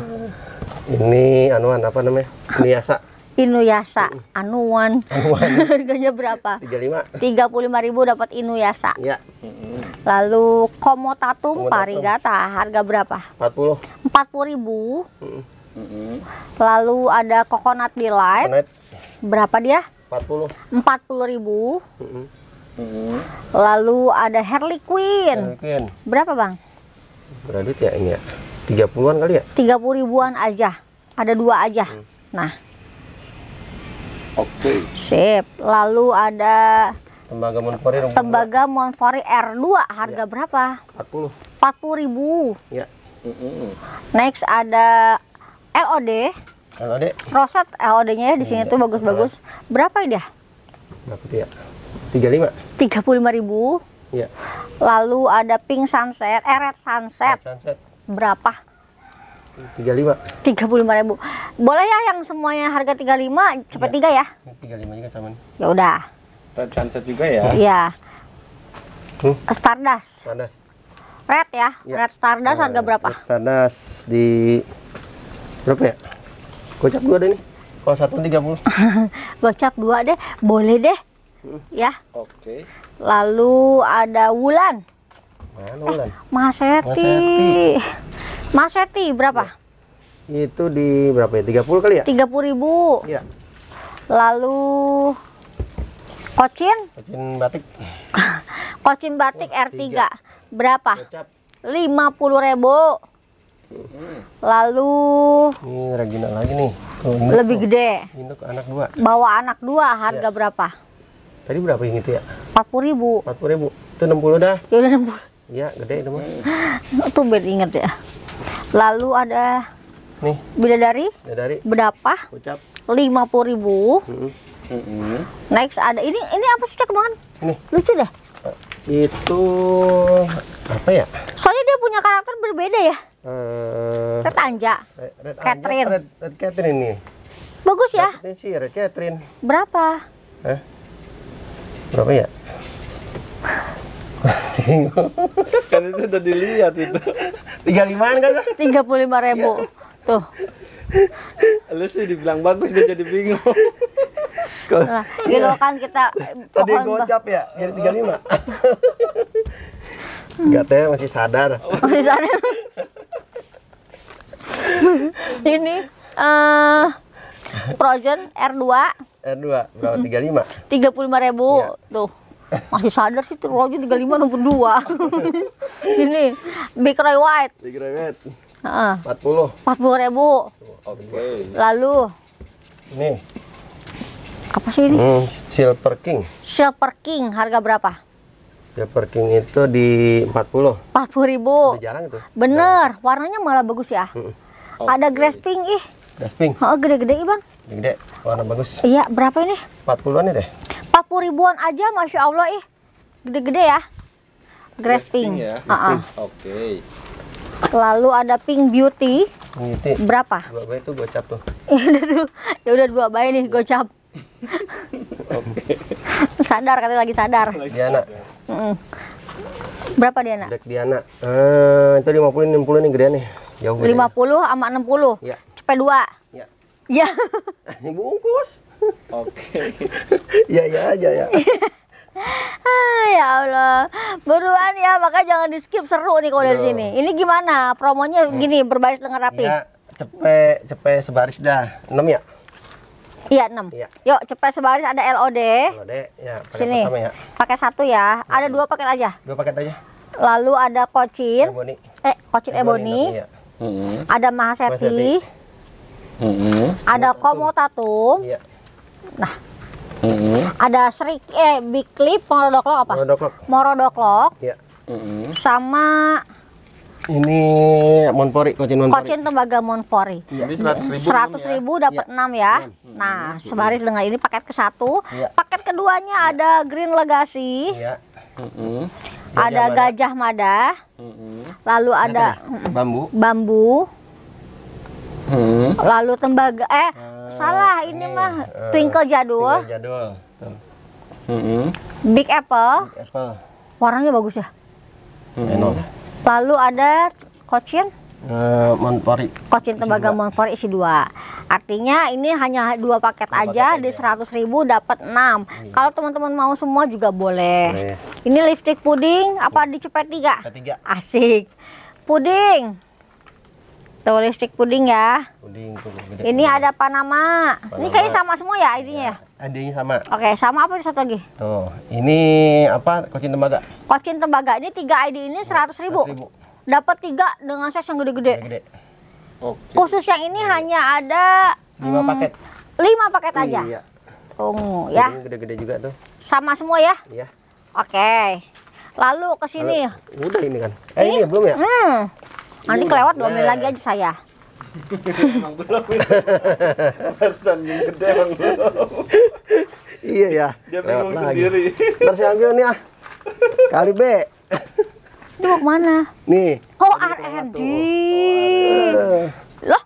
Ini anuan apa namanya? Biasa. Inuyasa anuan. Harganya berapa? 35. 35.000 dapat Inuyasa. Ya. Lalu Komotatum, Komotatum. Parigata harga berapa? 40. 40.000. ribu Lalu ada Coconut Delight. Coconut. Berapa dia? 40. 40.000. ribu Lalu ada Harley Quinn. Harley Quinn. Berapa, Bang? Berapa ya ini ya? 30-an kali ya? 30 ribuan aja. Ada dua aja. Hmm. Nah, Oke. Okay. Sip. Lalu ada tembaga Monfori tembaga Monfori R2 harga ya. berapa? 40. 40 ribu. Ya. Next ada LOD. LOD. Roset LOD-nya ya di sini ya. tuh bagus-bagus. Berapa ini dia? Berapa dia? 35. 35 ribu. Ya. Lalu ada Pink Sunset, eh Sunset. Red Sunset. Berapa? 35. 35 ribu. Boleh ya yang semuanya harga 35 cepat iya. ya? 3 ya? 35 juga sama nih. Ya udah. Red sunset juga ya? Iya. Hmm? Stardust. Stardust. Red ya? ya. Red Stardust nah, harga berapa? Red Stardust di berapa ya? Gocap dua deh nih. Kalau satu 30. Kan Gocap dua deh. Boleh deh. Hmm. Ya. Oke. Okay. Lalu ada Wulan. Mana eh, Mas Seti. Mas Seti berapa? Itu di berapa ya? 30 kali ya? 30.000. Iya. Lalu Kocin? Kocin batik. Kocin batik Wah, R3. 3. Berapa? Kocap. 50 ribu. Hmm. Lalu ini Regina lagi nih. Tuh, induk lebih tuh. gede. Induk anak dua. Bawa anak dua harga ya. berapa? Tadi berapa yang itu ya? 40.000. 40.000. Itu 60 dah. Ya udah 60. Iya, gede itu mah. Nah, tuh beringat ya. Lalu ada nih bidadari, bidadari, Berapa? ucap, lima puluh ribu. Mm -hmm. Next ada ini ini apa sih cakep banget? Ini lucu deh. Itu apa ya? Soalnya dia punya karakter berbeda ya. Uh, Red Anja. Red, Catherine. Anja, Red, Red Catherine nih. Bagus ya? Ini sih Red Catherine. Berapa? Eh? Berapa ya? kan itu udah dilihat itu. Tiga lima kan? Tiga puluh lima ribu. Iya. Tuh. Lu sih dibilang bagus dia jadi bingung. Nah, kan kita Tadi gocap ya, jadi lima. Enggak teh masih sadar. Masih sadar. Ini uh, Prozen R2 R2 Tiga 35? 35 ribu ya. tuh masih sadar sih tuh Roger 35 nomor 2 ini Big Roy White Big Roy White uh, puluh 40 puluh ribu oke okay. lalu ini apa sih ini hmm, Silver King Silver King harga berapa Silver King itu di 40 puluh ribu Lebih jarang itu bener jarang. warnanya malah bagus ya hmm. okay. ada grass pink ih grass pink oh gede-gede bang gede warna bagus iya berapa ini 40an ya deh 40 ribuan aja Masya Allah ih gede-gede ya grass pink, pink ya. Uh -uh. oke okay. lalu ada pink beauty Beauty. Berapa? Dua bay itu gocap tuh. ya udah dua bayi nih gocap. Oke. sadar katanya lagi sadar. Diana. Mm. Berapa Diana? Dek Diana. Eh, itu 50 60 nih gede nih. Jauh 50 sama 60. Iya. Cepet dua. Iya. Iya. Ini bungkus. Oke. ya ya aja ya. Ah, ya Allah, buruan ya, maka jangan di skip seru nih kalau dari sini. Ini gimana promonya hmm. gini berbaris dengan rapi? Ya, cepet cepet sebaris dah, 6 ya? Iya 6 ya. Yuk cepet sebaris ada LOD. LOD ya. Pakai sini. ya. Pakai satu ya. Hmm. Ada dua paket aja. Dua paket aja. Lalu ada kocin. Eboni. Eh kocin eboni. eboni. Ya. -hmm. Ada mahaseti. -hmm. Ada komotatum. Iya. Nah, mm -hmm. ada serik eh big clip morodoklok apa? Morodoklok. Morodoklok. Iya. Mm -hmm. Sama ini Monpori, kocin Monpori. Kocin tembaga Monpori. Jadi iya. seratus ribu. Seratus ya. Iya. dapat enam ya. ya. Nah, mm-hmm. sebaris dengan ini paket ke satu. Ya. Paket keduanya ya. ada Green Legacy. Iya. Mm -hmm. Gajah ada Mada. Gajah Mada. Mm -hmm. Lalu ada Bambu. Bambu. Mm -hmm. Lalu tembaga eh iya salah ini, ini ya. mah eh, twinkle jadul. Twinkle jadul. Mm -hmm. Big Apple. Apple. Warnanya bagus ya. Mm -hmm. Lalu ada kocin Uh, eh, Cochin tembaga Monfori isi dua. Artinya ini hanya dua paket dua aja paket di seratus ribu dapat enam. Iya. Kalau teman-teman mau semua juga boleh. boleh. Ini lipstick puding apa dicepet tiga? Tiga. Asik. Puding. Tuh lipstick puding ya. Puding tuh Ini ada Panama. Panama. Ini kayaknya sama semua ya idenya ya? Iya, idenya sama. Oke, sama apa satu lagi? Tuh, ini apa? Kocin tembaga. Kocin tembaga. Ini tiga ID ini iya, seratus ribu. ribu. Dapat tiga dengan size yang gede-gede. Gede. Oke. Khusus yang ini gede. Iya. hanya ada lima hmm, paket. Lima paket aja. Iya. Tunggu ya. gede-gede juga tuh. Sama semua ya? Iya. Oke. Lalu ke sini. Udah ini kan. Eh, ini, ini belum ya? Hmm. Nanti iya. kelewat dua menit lagi aja saya. Persan yang gede bang. Iya ya. Dia bingung sendiri. Ntar saya ambil nih ah. Kali B. Ini mau kemana? Nih. Oh R&D. Loh.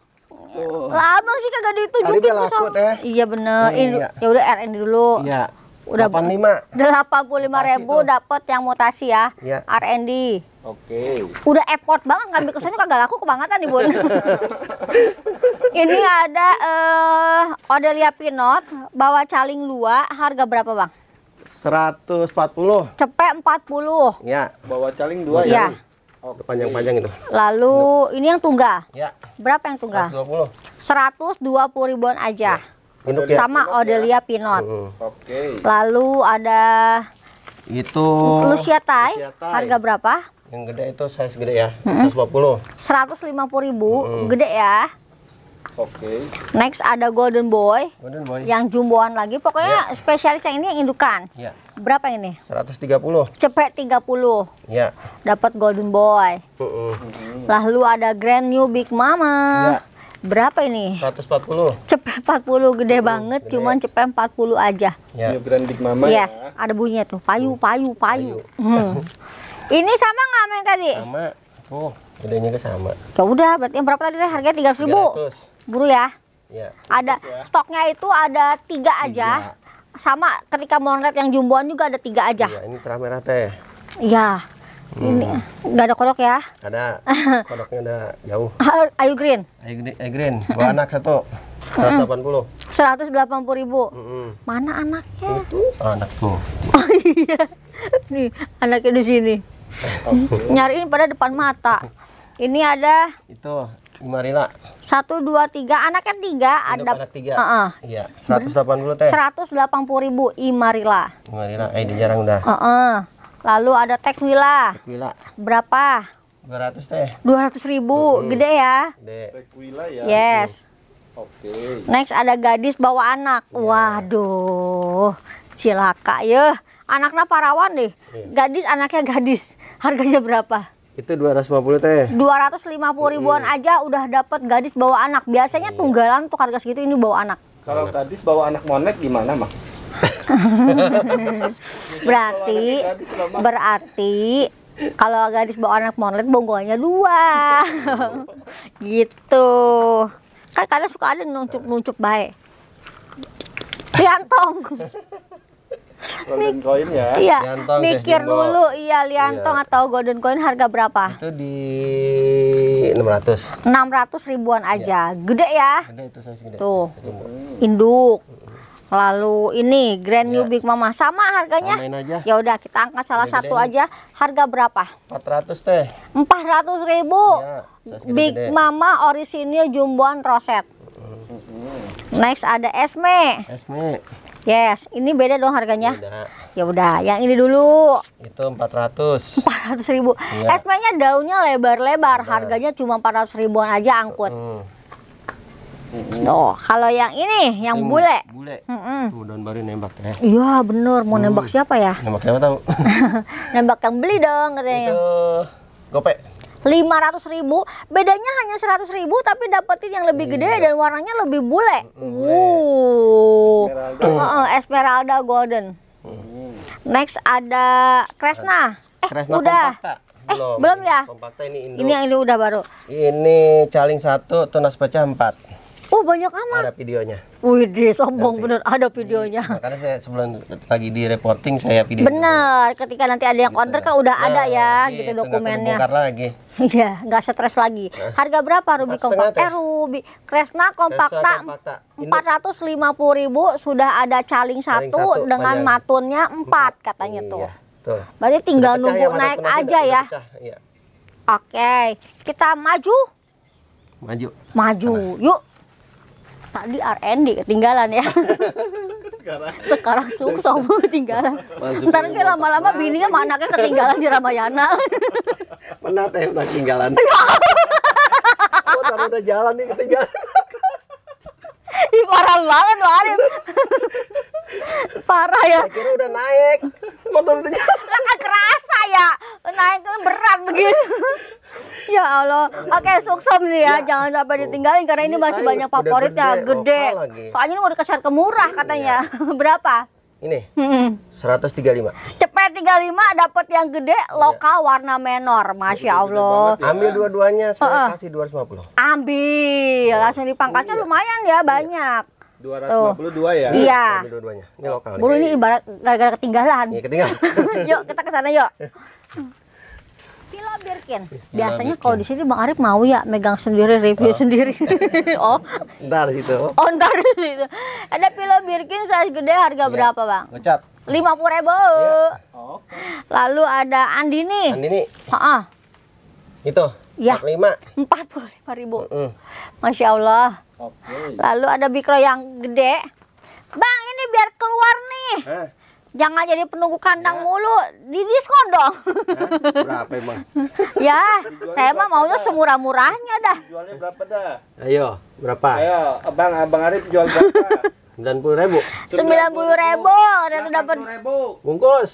Oh. Lama sih kagak ditunjukin. Kali B laku teh. Iya bener. Iya, iya. Ya udah R&D dulu. Iya udah 85 85 ribu dapat yang mutasi ya, ya. R&D Oke. Okay. Udah effort banget ngambil kesannya kagak laku kebangetan nih Bun. ini ada uh, eh, Odelia Pinot bawa caling dua harga berapa Bang? 140. Cepet 40. Ya. Bawa caling dua ya. ya. Oh, panjang-panjang itu. Lalu ini yang tunggal. Ya. Berapa yang tunggal? 120. 120 ribuan aja. Ya. Pinuk ya? Sama Pinot ya? Odelia ya? Pinot. Uh. Oke. Okay. Lalu ada itu Lucia Thai. Harga berapa? Yang gede itu size gede ya. Mm -hmm. 150. ribu, mm -hmm. gede ya. Oke. Okay. Next ada Golden Boy. Golden Boy. Yang jumboan lagi. Pokoknya yeah. spesialis yang ini yang indukan. Iya. Yeah. Berapa yang ini? 130. Cepet 30. Iya. Yeah. Dapat Golden Boy. Uh -uh. Lalu ada Grand New Big Mama. Yeah berapa ini? 140. Cepet 40 gede hmm, banget, gede. cuman cepet 40 aja. Ya. New Grandik Mama yes, ya. ada bunyinya tuh. Payu, hmm. payu, payu. payu. Hmm. ini sama nggak sama yang tadi? Sama. Oh, gedenya ke kan sama. Ya udah, berarti berapa tadi harganya 300 ribu? 300. Buru ya. Ya. Ada ya. stoknya itu ada tiga aja. Tiga. Sama ketika monret yang jumboan juga ada tiga aja. Iya, ini merah teh. Ya. Iya. Ini ada kodok ya? Ada. Kodoknya ada jauh. Ah, Ayu Green. Ayu, Ayu Green. Bawa anak satu. 180. 180 ribu. Mm -hmm. Mana anaknya? Itu ah, anak tuh. Oh iya. Nih, anaknya di sini. Nyariin pada depan mata. Ini ada itu Imarila. Satu dua tiga anaknya tiga ada anak tiga. Uh Iya. Seratus delapan puluh teh. Seratus delapan puluh ribu Imarila. Imarila, eh jarang udah. Uh -uh. Lalu ada tekwila. Tekwila. Berapa? 200 teh. 200 ribu, hmm. gede ya? Gede. Tekwila ya. Yes. Oke. Next ada gadis bawa anak. Yeah. Waduh, cilaka ya. Anaknya parawan nih. Yeah. Gadis anaknya gadis. Harganya berapa? Itu dua 250 teh. 250 ribuan mm aja udah dapat gadis bawa anak. Biasanya yeah. tunggalan tuh harga segitu ini bawa anak. Kalau gadis bawa anak monet gimana, Mak? berarti berarti kalau gadis bawa anak monlet bonggolnya dua gitu kan kadang suka ada nuncuk nuncuk baik liantong Golden coin ya. Iya, liantong, mikir dulu iya liantong iya. atau golden coin harga berapa? Itu di 600. 600 ribuan aja. Iya. Gede ya? Gede itu gede. Tuh. Induk. Lalu ini Grand ya. New Big Mama sama harganya? Ya udah kita angkat salah Gede satu aja. Harga berapa? 400 teh. 400 ribu. Ya, Big Gede. Mama orisinil jumboan roset. Mm-hmm. Next ada Esme. Esme. Yes, ini beda dong harganya. Ya udah, yang ini dulu. Itu 400. 400 ribu. Ya. Esme-nya daunnya lebar-lebar, harganya cuma 400 ribuan aja angkut. Hmm. Mm -hmm. Oh, kalau yang ini, yang ini eh, bule. Bule. Mm -hmm. Tuh daun baru nembak ya. Iya, bener. Mau hmm. nembak siapa ya? Nembak siapa tahu? nembak yang beli dong katanya. Itu gope. 500 ribu, bedanya hanya 100 ribu tapi dapetin yang lebih gede hmm. dan warnanya lebih bule. Bule. Uh. Esmeralda. Uh -uh, Esmeralda Golden. Hmm. Next ada Kresna. Eh, Kresna udah. Kompakta. Eh, belum, belum ya? ini Ini yang ini udah baru. Ini caling satu, tunas pecah empat. Oh banyak amat. Ada videonya. Wih, sombong nanti. bener. Ada videonya. Karena makanya saya sebelum lagi di reporting saya video. Bener, dulu. ketika nanti ada yang konter gitu. kan udah nah, ada ya, iya, gitu dokumennya. Nggak lagi. Iya, nggak stres lagi. Nah. Harga berapa Ruby kompak? Eh Ruby Kresna kompakta empat ratus lima puluh ribu sudah ada caling satu, dengan panjang. matunnya empat katanya iya, tuh. Tuh. Berarti tinggal ya, nunggu naik aja ya. Iya. Oke, kita maju. Maju. Maju, yuk tadi R&D ketinggalan ya sekarang sukses ketinggalan ntar kayak lama-lama bini sama anaknya ketinggalan di Ramayana mana teh udah ketinggalan ya. oh taruh udah jalan nih ketinggalan Ih, parah banget loh Arif parah ya kira udah naik motor udah jalan lah kan kerasa ya naik berat begitu ya Allah. Oke, suksom nih ya. ya. Jangan sampai ditinggalin karena ini, ini iya, masih banyak favoritnya gede. gede. Soalnya ini mau dikasih ke murah iya. katanya. Ya. Berapa? Ini. seratus Mm puluh 135. Cepet lima, dapat yang gede iya. lokal, warna menor. Masya gede, Allah. ya. Ambil dua-duanya saya uh -uh. kasih puluh. Ambil. Langsung dipangkasnya iya. lumayan ya banyak. Iya. 252 Tuh. ya? Iya. Dua-duanya. Ini lokal. Buru ini ibarat gara-gara ketinggalan. Iya, ketinggalan. yuk, kita ke sana yuk. biar Biasanya kalau di sini Bang Arif mau ya megang sendiri review oh. sendiri. oh. Ntar gitu. Oh, ntar gitu. Ada pilo Birkin size gede harga ya. berapa, Bang? Gocap. Lima puluh ribu. Oh, iya. okay. Lalu ada Andini. Andini. Ah. Itu. Ya. 45. 45 ribu. Mm -hmm. Masya Allah. Okay. Lalu ada bikro yang gede. Bang, ini biar keluar nih. Eh Jangan jadi penunggu kandang ya. mulu, di diskon dong. Ya, berapa emang? ya, saya mah maunya semurah-murahnya dah. Jualnya berapa dah? Ayo, berapa? Ayo, Abang Abang Arif jual berapa? sembilan puluh ribu sembilan puluh ribu udah tuh dapat bungkus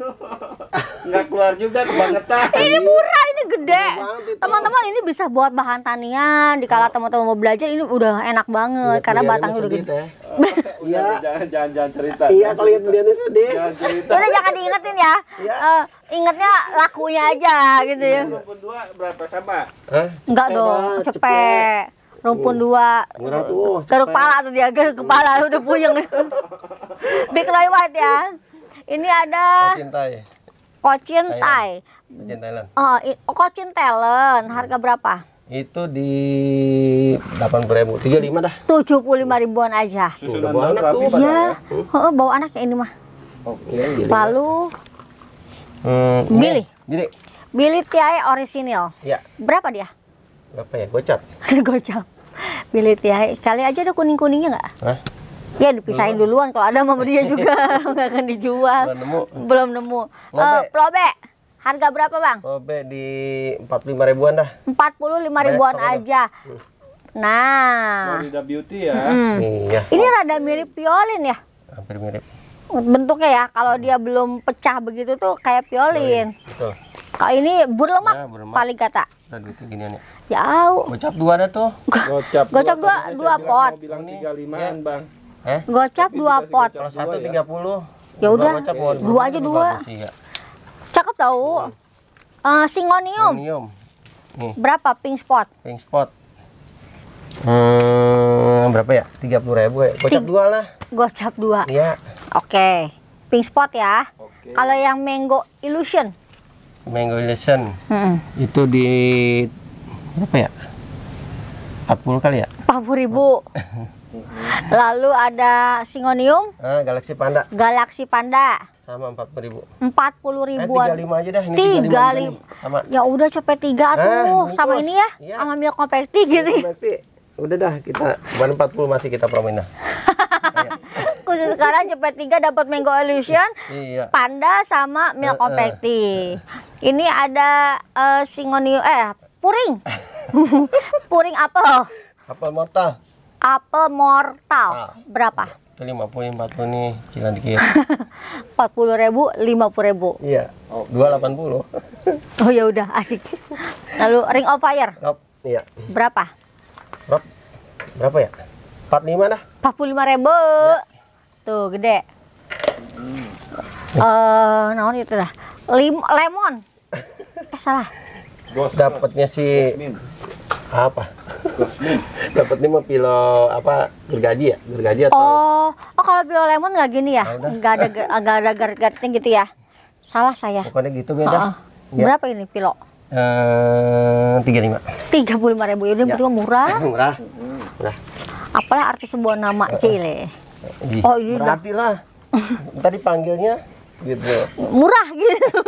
nggak keluar juga kebangetan eh, ini murah ini gede teman-teman ini bisa buat bahan tanian di kala oh. teman-teman mau belajar ini udah enak banget ya, karena batangnya udah gede oh, Iya. iya. jangan jangan cerita. Iya, kalau lihat Liannya sedih. Jangan cerita. Udah jangan diingetin ya. Ingatnya eh, ingetnya lakunya aja gitu ya. dua berapa sama? Enggak eh, dong, cepet rumpun dua keruk kepala tuh dia, keruk kepala udah puyeng. Big white ya. Ini ada kocin Thai, Kocin Thailand. Oh, Kocin oh, Thailand. Harga berapa? Itu di delapan puluh tiga lima dah. Tujuh puluh lima ribuan aja. Tuh, udah bawa anak tuh. Ya oh, bawa anaknya ini mah. Oke. Okay, ya. Lalu Hmm, Billy. Billy. Billy orisinil. Ya. Berapa dia? Berapa ya? Gocap. Gocap. Bilit ya. Kali aja ada kuning-kuningnya nggak? Eh? Ya dipisahin belum. duluan kalau ada sama dia juga nggak akan dijual. Belum nemu. Belum nemu. Uh, Harga berapa, Bang? Lobe di empat 45 ribuan dah. Empat puluh lima ribuan Baik, aja. Dah. Nah. Florida Beauty ya. Hmm. Iya. Ini rada mirip violin ya? Hampir mirip. Bentuknya ya, kalau dia belum pecah begitu tuh kayak piolin. Kalau ini burlemak, ya, burlemak. paling kata dah duit ginian ya? Jauh. Ya, gocap dua ada tuh. Gocap, gocap dua, dua, dua pot. Bilang tiga limaan ya. bang. Eh? Gocap dua pot. Kalau satu ya? tiga puluh. Ya udah. Dua aja dua. Ya. Cakep tau. Uh, singonium. Singonium. Nih. Berapa pink spot? Pink spot. Hmm, berapa ya? Tiga puluh ribu ya. Gocap T dua lah. Gocap dua. Iya. Oke. Okay. Pink spot ya. Okay. Kalau yang mango illusion. Mangulation. Mm-hmm. Itu di apa ya? 40 kali ya? 40 ribu. Lalu ada Singonium. Ah, Galaxy Panda. Galaxy Panda. Sama 40 ribu. 40 eh, ribuan. eh, 35 aja dah. Ini 35 Sama. Ya udah copet tiga tuh. Ah, sama ini ya. ya. milk gitu. Udah dah kita. 40 masih kita promoin khusus sekarang CP3 dapat Mango Illusion, iya. Panda sama Milk uh, uh. Ini ada uh, singonio eh puring. puring apel. Apel mortal. Apel mortal. Ah. Berapa? Itu 50 40 nih, cila dikit. 40 ribu, 50 ribu. Iya. Oh, 280. oh ya udah, asik. Lalu ring of fire. Rob, iya. Berapa? berapa ya? 45 dah. 45 ribu. Ya. Tuh gede. Hmm. Uh, naon itu dah. Lim lemon. eh salah. Dapatnya si Gosmin. apa? Dapatnya mau pilo apa? Gergaji ya? Gergaji atau Oh, oh kalau pilo lemon nggak gini ya? Enggak ada enggak ada gargatnya gitu ya. Salah saya. Pokoknya gitu beda. Uh -uh. Ya. Berapa ini pilo? Eh, tiga lima tiga puluh lima ribu ini ya. berdua murah murah murah apalah arti sebuah nama uh -uh. cile oh, iya. iya. berarti lah tadi panggilnya gitu murah gitu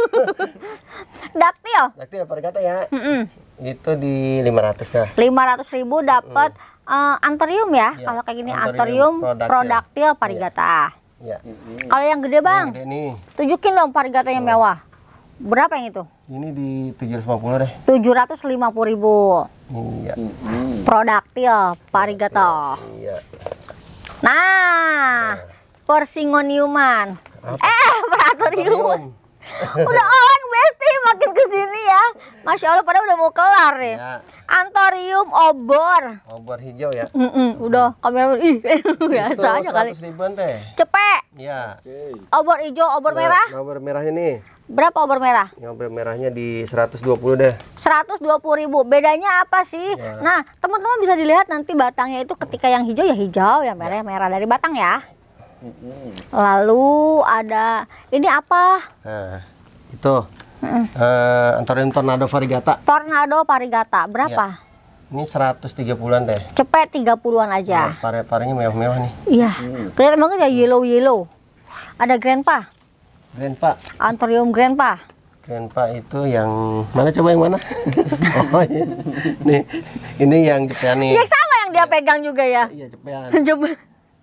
daktil daktil kata ya gitu mm -mm. itu di 500 lah 500 ribu dapat mm -mm. uh, ya ya kalau kayak gini anthurium produktil parigata iya. Ya. kalau yang gede bang yang gede nih. tunjukin dong parigatanya oh. mewah berapa yang itu ini di 750 deh 750 ribu iya produktil parigata iya Nah, nah. porsingoniuman. Eh, peratorium. udah on besti makin kesini ya. Masya Allah padahal udah mau kelar nih. Ya. Antorium obor. Obor hijau ya. Mm -mm, udah kamera ih eh, biasa aja kali. Cepet. Ya. Obor hijau, obor nah, merah. Obor merah ini. Berapa obor merah? Yang obor merahnya di 120 deh. 120 ribu. Bedanya apa sih? Ya. Nah, teman-teman bisa dilihat nanti batangnya itu ketika yang hijau ya hijau, yang merah ya merah dari batang ya. Lalu ada ini apa? Nah, itu mm. uh, tornado varigata. Tornado varigata berapa? Ya. Ini 130-an deh. Cepet 30-an aja. Nah, pare-parenya mewah-mewah nih. Iya. Hmm. Kelihatan banget ya yellow-yellow. Ada grandpa. Grandpa. Antorium Grandpa. Grandpa itu yang mana coba yang mana? oh, iya. Nih, ini yang jepian nih. Yang sama yang dia pegang juga ya. Iya, jepian. Coba.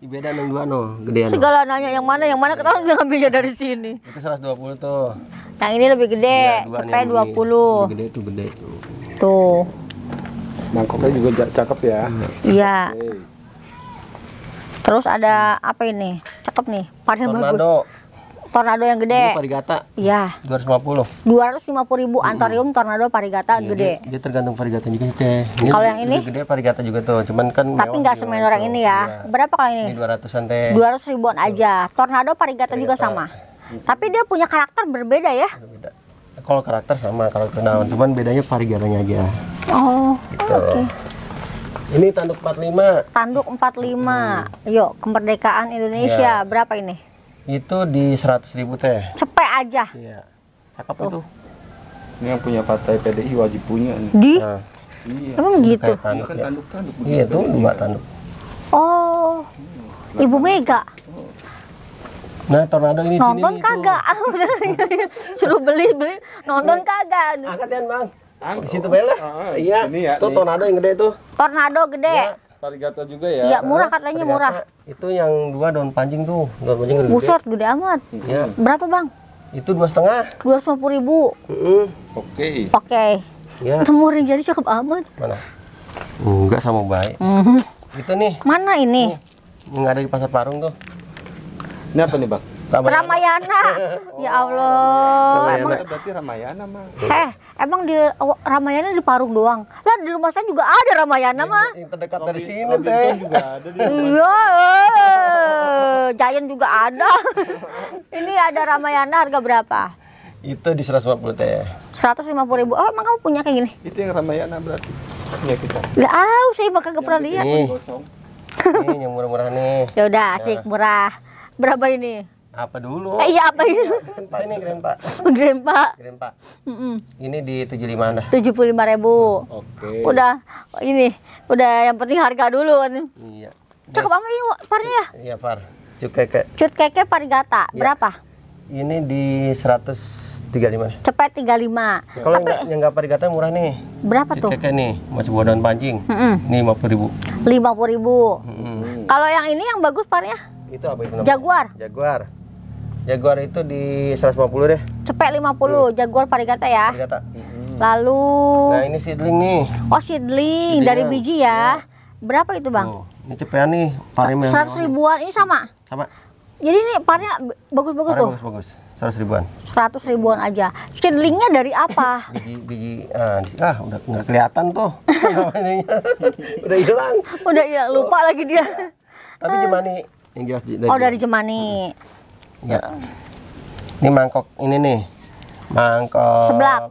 Ibeda nang dua no, gedean. Segala nanya yang mana, yang mana ketahuan udah ngambilnya dari sini. Itu 120 tuh. Yang ini lebih gede, iya, cepai 20. Lebih gede tuh gede tuh. Tuh. Mangkoknya juga cakep ya. Iya. Terus ada apa ini? Cakep nih, Padahal bagus. Tornado yang gede. Ini varigata. Iya. 250. 250 ribu Antarium hmm. Tornado Parigata ya, gede. Dia, dia tergantung Parigata juga teh. Kalau yang ini? Gede Parigata juga tuh, cuman kan Tapi nggak semen orang ini ya. ya. Berapa kalau ini? Ini 200-an teh. 200 ribuan aja. Tornado Parigata, juga sama. Tapi dia punya karakter berbeda ya. Berbeda. Kalau karakter sama, kalau kenalan hmm. cuman bedanya Parigatanya aja. Oh, gitu. oke. Okay. Ini tanduk 45. Tanduk 45. Hmm. Yuk, kemerdekaan Indonesia. Ya. Berapa ini? Itu di 100 ribu teh. Cepet aja. Iya. Cakep oh. itu. Ini yang punya partai PDI wajib punya nih. Di? Nah. Iya. Emang gitu. Tanduk, kan tanduk, tanduk, iya, itu dua tanduk. Oh. Hmm. Ibu Mega. Nah, tornado ini nonton ini, kagak. Suruh beli-beli, nonton kagak. Angkat ya, Bang. Di situ bela. Ah, ah, iya. Ini ya. Tuh tornado yang gede tuh. Tornado gede. Ya. Parigata juga ya? Iya murah katanya kan, murah. Itu yang dua daun panjang tuh, daun panjang gede. Buset gede amat. Iya. Berapa bang? Itu dua setengah. Dua ratus puluh ribu. Oke. Oke. Okay. Ya. Temurin jadi cukup amat. Mana? Enggak sama baik. Mm -hmm. Itu nih. Mana ini? Ini nggak ada di pasar Parung tuh. Ini apa nih bang? Ramayana. Ramayana. Oh. Ya Allah. Ramayana. Emang, berarti Ramayana mah. Heh, emang di oh, Ramayana di Parung doang. Lah di rumah saya juga ada Ramayana mah. Yang terdekat dari sini Robin teh. Iya. jayan eh. juga ada. Ini ada Ramayana harga berapa? Itu di 150 teh. 150 ribu. Oh, emang kamu punya kayak gini? Itu yang Ramayana berarti. Punya kita. Enggak ah, sih makan kagak pernah lihat. Ini yang murah-murah nih. Ya udah, asik, nah. murah. Berapa ini? apa dulu? Eh, iya apa ini Grandpa ini Grandpa. Grandpa. Grandpa. Mm -mm. Ini di tujuh puluh lima ribu. Oke. Okay. Udah ini udah yang penting harga dulu kan. Iya. Cakep apa ini parnya ya? Iya par. Cut keke. Cut keke parigata. Iya. Berapa? Ini di 135. Cepet lima Kalau yang enggak yang enggak parigata murah nih. Berapa Cut tuh? Keke nih masih buah daun pancing. Mm -mm. puluh ribu ribu. puluh ribu. Mm -mm. Kalau yang ini yang bagus parnya? Itu apa itu namanya? Jaguar. Jaguar. Jaguar itu di 150 deh. Cepet 50, hmm. Jaguar Parigata ya. Parigata. Hmm. Lalu Nah, ini seedling nih. Oh, seedling Sidlingnya. dari ya. biji ya. ya. Berapa itu, Bang? Oh, ini cepet nih, parnya. 100 ribuan, ini sama? Sama. Jadi ini parnya bagus-bagus tuh. Bagus-bagus. 100 ribuan. 100 ribuan aja. Seedlingnya dari apa? biji biji ah, ah udah nggak kelihatan tuh. udah hilang. Udah hilang, lupa oh. lagi dia. Tapi eh. jemani yang jelas dari Oh, dari jemani. Hmm. Ya. Ini mangkok ini nih. Mangkok. Seblak.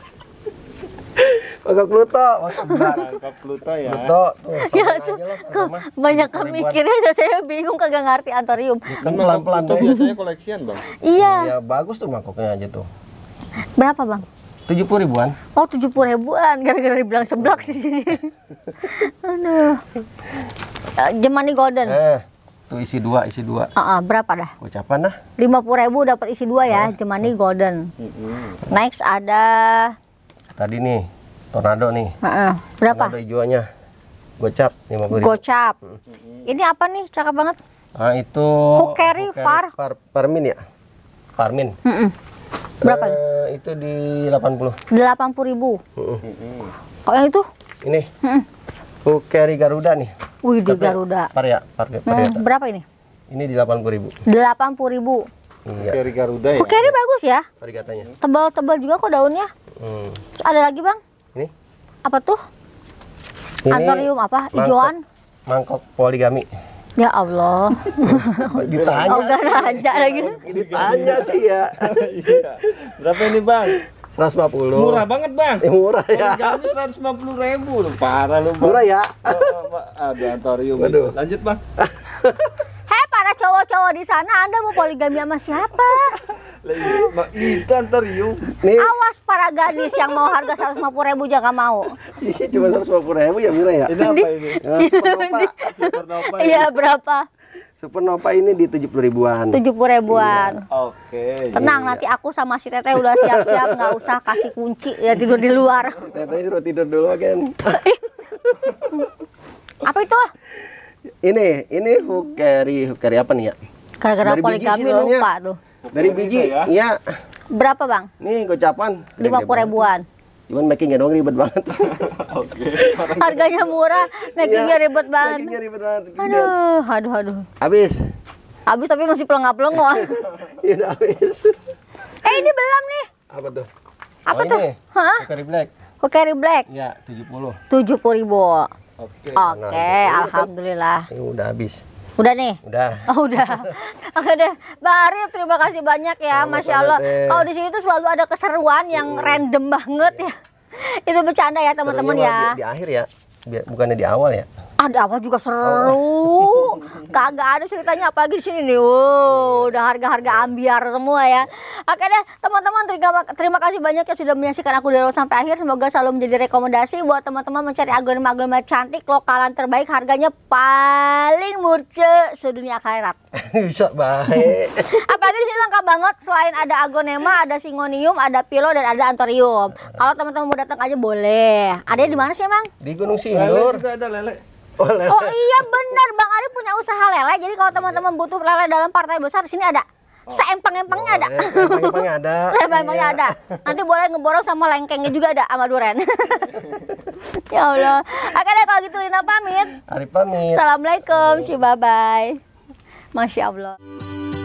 mangkok Pluto, oh, Mangkok Pluto ya. Pluto. Tuh, ya, kok banyak kan mikirnya saya bingung kagak ngerti antorium. Kan pelan-pelan tuh biasanya koleksian, Bang. Iya. Iya, bagus tuh mangkoknya aja tuh. Berapa, Bang? tujuh puluh ribuan oh tujuh puluh ribuan gara-gara dibilang seblak sih sini aduh Jemani eh, Golden eh. Tuh isi dua, isi dua. Uh -uh, berapa dah? Ucapan dah. Lima puluh ribu dapat isi dua ya, uh. ini Golden. Uh -uh. Next ada. Tadi nih, tornado nih. Uh -uh. Berapa? Tornado hijaunya. Gocap lima puluh ribu. Gocap. Ini apa nih? Cakep banget. Ah itu. Hook carry, far. Par, ya. Parmin. Uh -uh. Berapa? Uh, itu di delapan puluh. Delapan puluh ribu. Uh -uh. Kok yang itu? Ini. Uh -uh. Aku Garuda nih. Wih, di Garuda. Paria, paria, paria. Hmm, berapa ini? Ini di 80.000. 80.000. Iya. Keri Garuda ya. Keri bagus ya. Parigatanya. Tebal-tebal juga kok daunnya. Hmm. ada lagi bang? Ini? Apa tuh? Ini Antorium apa? Ijoan? Mangkok poligami. Ya Allah. ditanya. Oh, gak ada lagi. Ditanya sih ya. Iya. Berapa ini bang? 150. Murah banget, Bang. Eh, murah ya. Harganya 150 ribu. parah lu, Bang. Murah ya. Oh, oh, Ada Aduh. Waduh. Lanjut, Bang. Hei, para cowok-cowok di sana, Anda mau poligami sama siapa? Iya, itu antorium. Nih. Awas para gadis yang mau harga 150 ribu jangan mau. Iya, cuma 150 ribu ya murah ya. Ini apa ini? Iya, berapa? Supernova ini di tujuh puluh ribuan. Tujuh puluh ribuan. Iya. Oke. Okay. Tenang, iya. nanti aku sama si Teteh udah siap-siap, nggak -siap, usah kasih kunci ya tidur di luar. Teteh suruh tidur dulu kan. apa itu? Ini, ini hook carry apa nih ya? Gara-gara poligami lupa tuh. Dari biji, ya. ya. Berapa bang? Nih gocapan. Lima puluh ribuan. Cuman makingnya doang ribet banget. Oke. Harganya murah, makingnya iya, ribet banget. Makingnya ribet banget. Aduh, aduh, aduh. Habis. Habis tapi masih pelengap-lengo. Iya, habis. Eh, ini belum nih. Apa tuh? Apa oh, tuh? Hah? Kari Black. Kokeri Black. Iya, Tujuh puluh ribu. Oke. Oke, nah, nah, nah. alhamdulillah. Ini udah habis. Udah nih? Udah. Oh, udah. Oke deh. Bang Arif, terima kasih banyak ya. Selamat Masya Allah. Kalau di sini tuh selalu ada keseruan yang uh. random banget ya. Iya. Itu bercanda ya, teman-teman ya. Di, di akhir ya. Bukannya di awal ya ada apa juga seru oh. kagak ada ceritanya apa di sini nih wow iya. udah harga-harga ambiar semua ya oke deh teman-teman terima, terima kasih banyak yang sudah menyaksikan aku dari sampai akhir semoga selalu menjadi rekomendasi buat teman-teman mencari aglonema-aglonema cantik lokalan terbaik harganya paling murce sedunia akhirat bisa baik Apa di sini lengkap banget selain ada aglonema ada singonium ada pilo dan ada antorium kalau teman-teman mau datang aja boleh ada di hmm. mana sih emang di Gunung Sindur ada lele Oh, lele. oh iya benar Bang Ari punya usaha lele. Jadi kalau teman-teman butuh lele dalam partai besar di sini ada. Oh. Seempang-empangnya ada. Seempang-empangnya ada. Seempang-empangnya iya. ada. Nanti boleh ngeborong sama lengkengnya juga ada sama duren. ya Allah. Oke deh kalau gitu Lina pamit. Ari pamit. Assalamualaikum. Si bye bye. Masya Allah.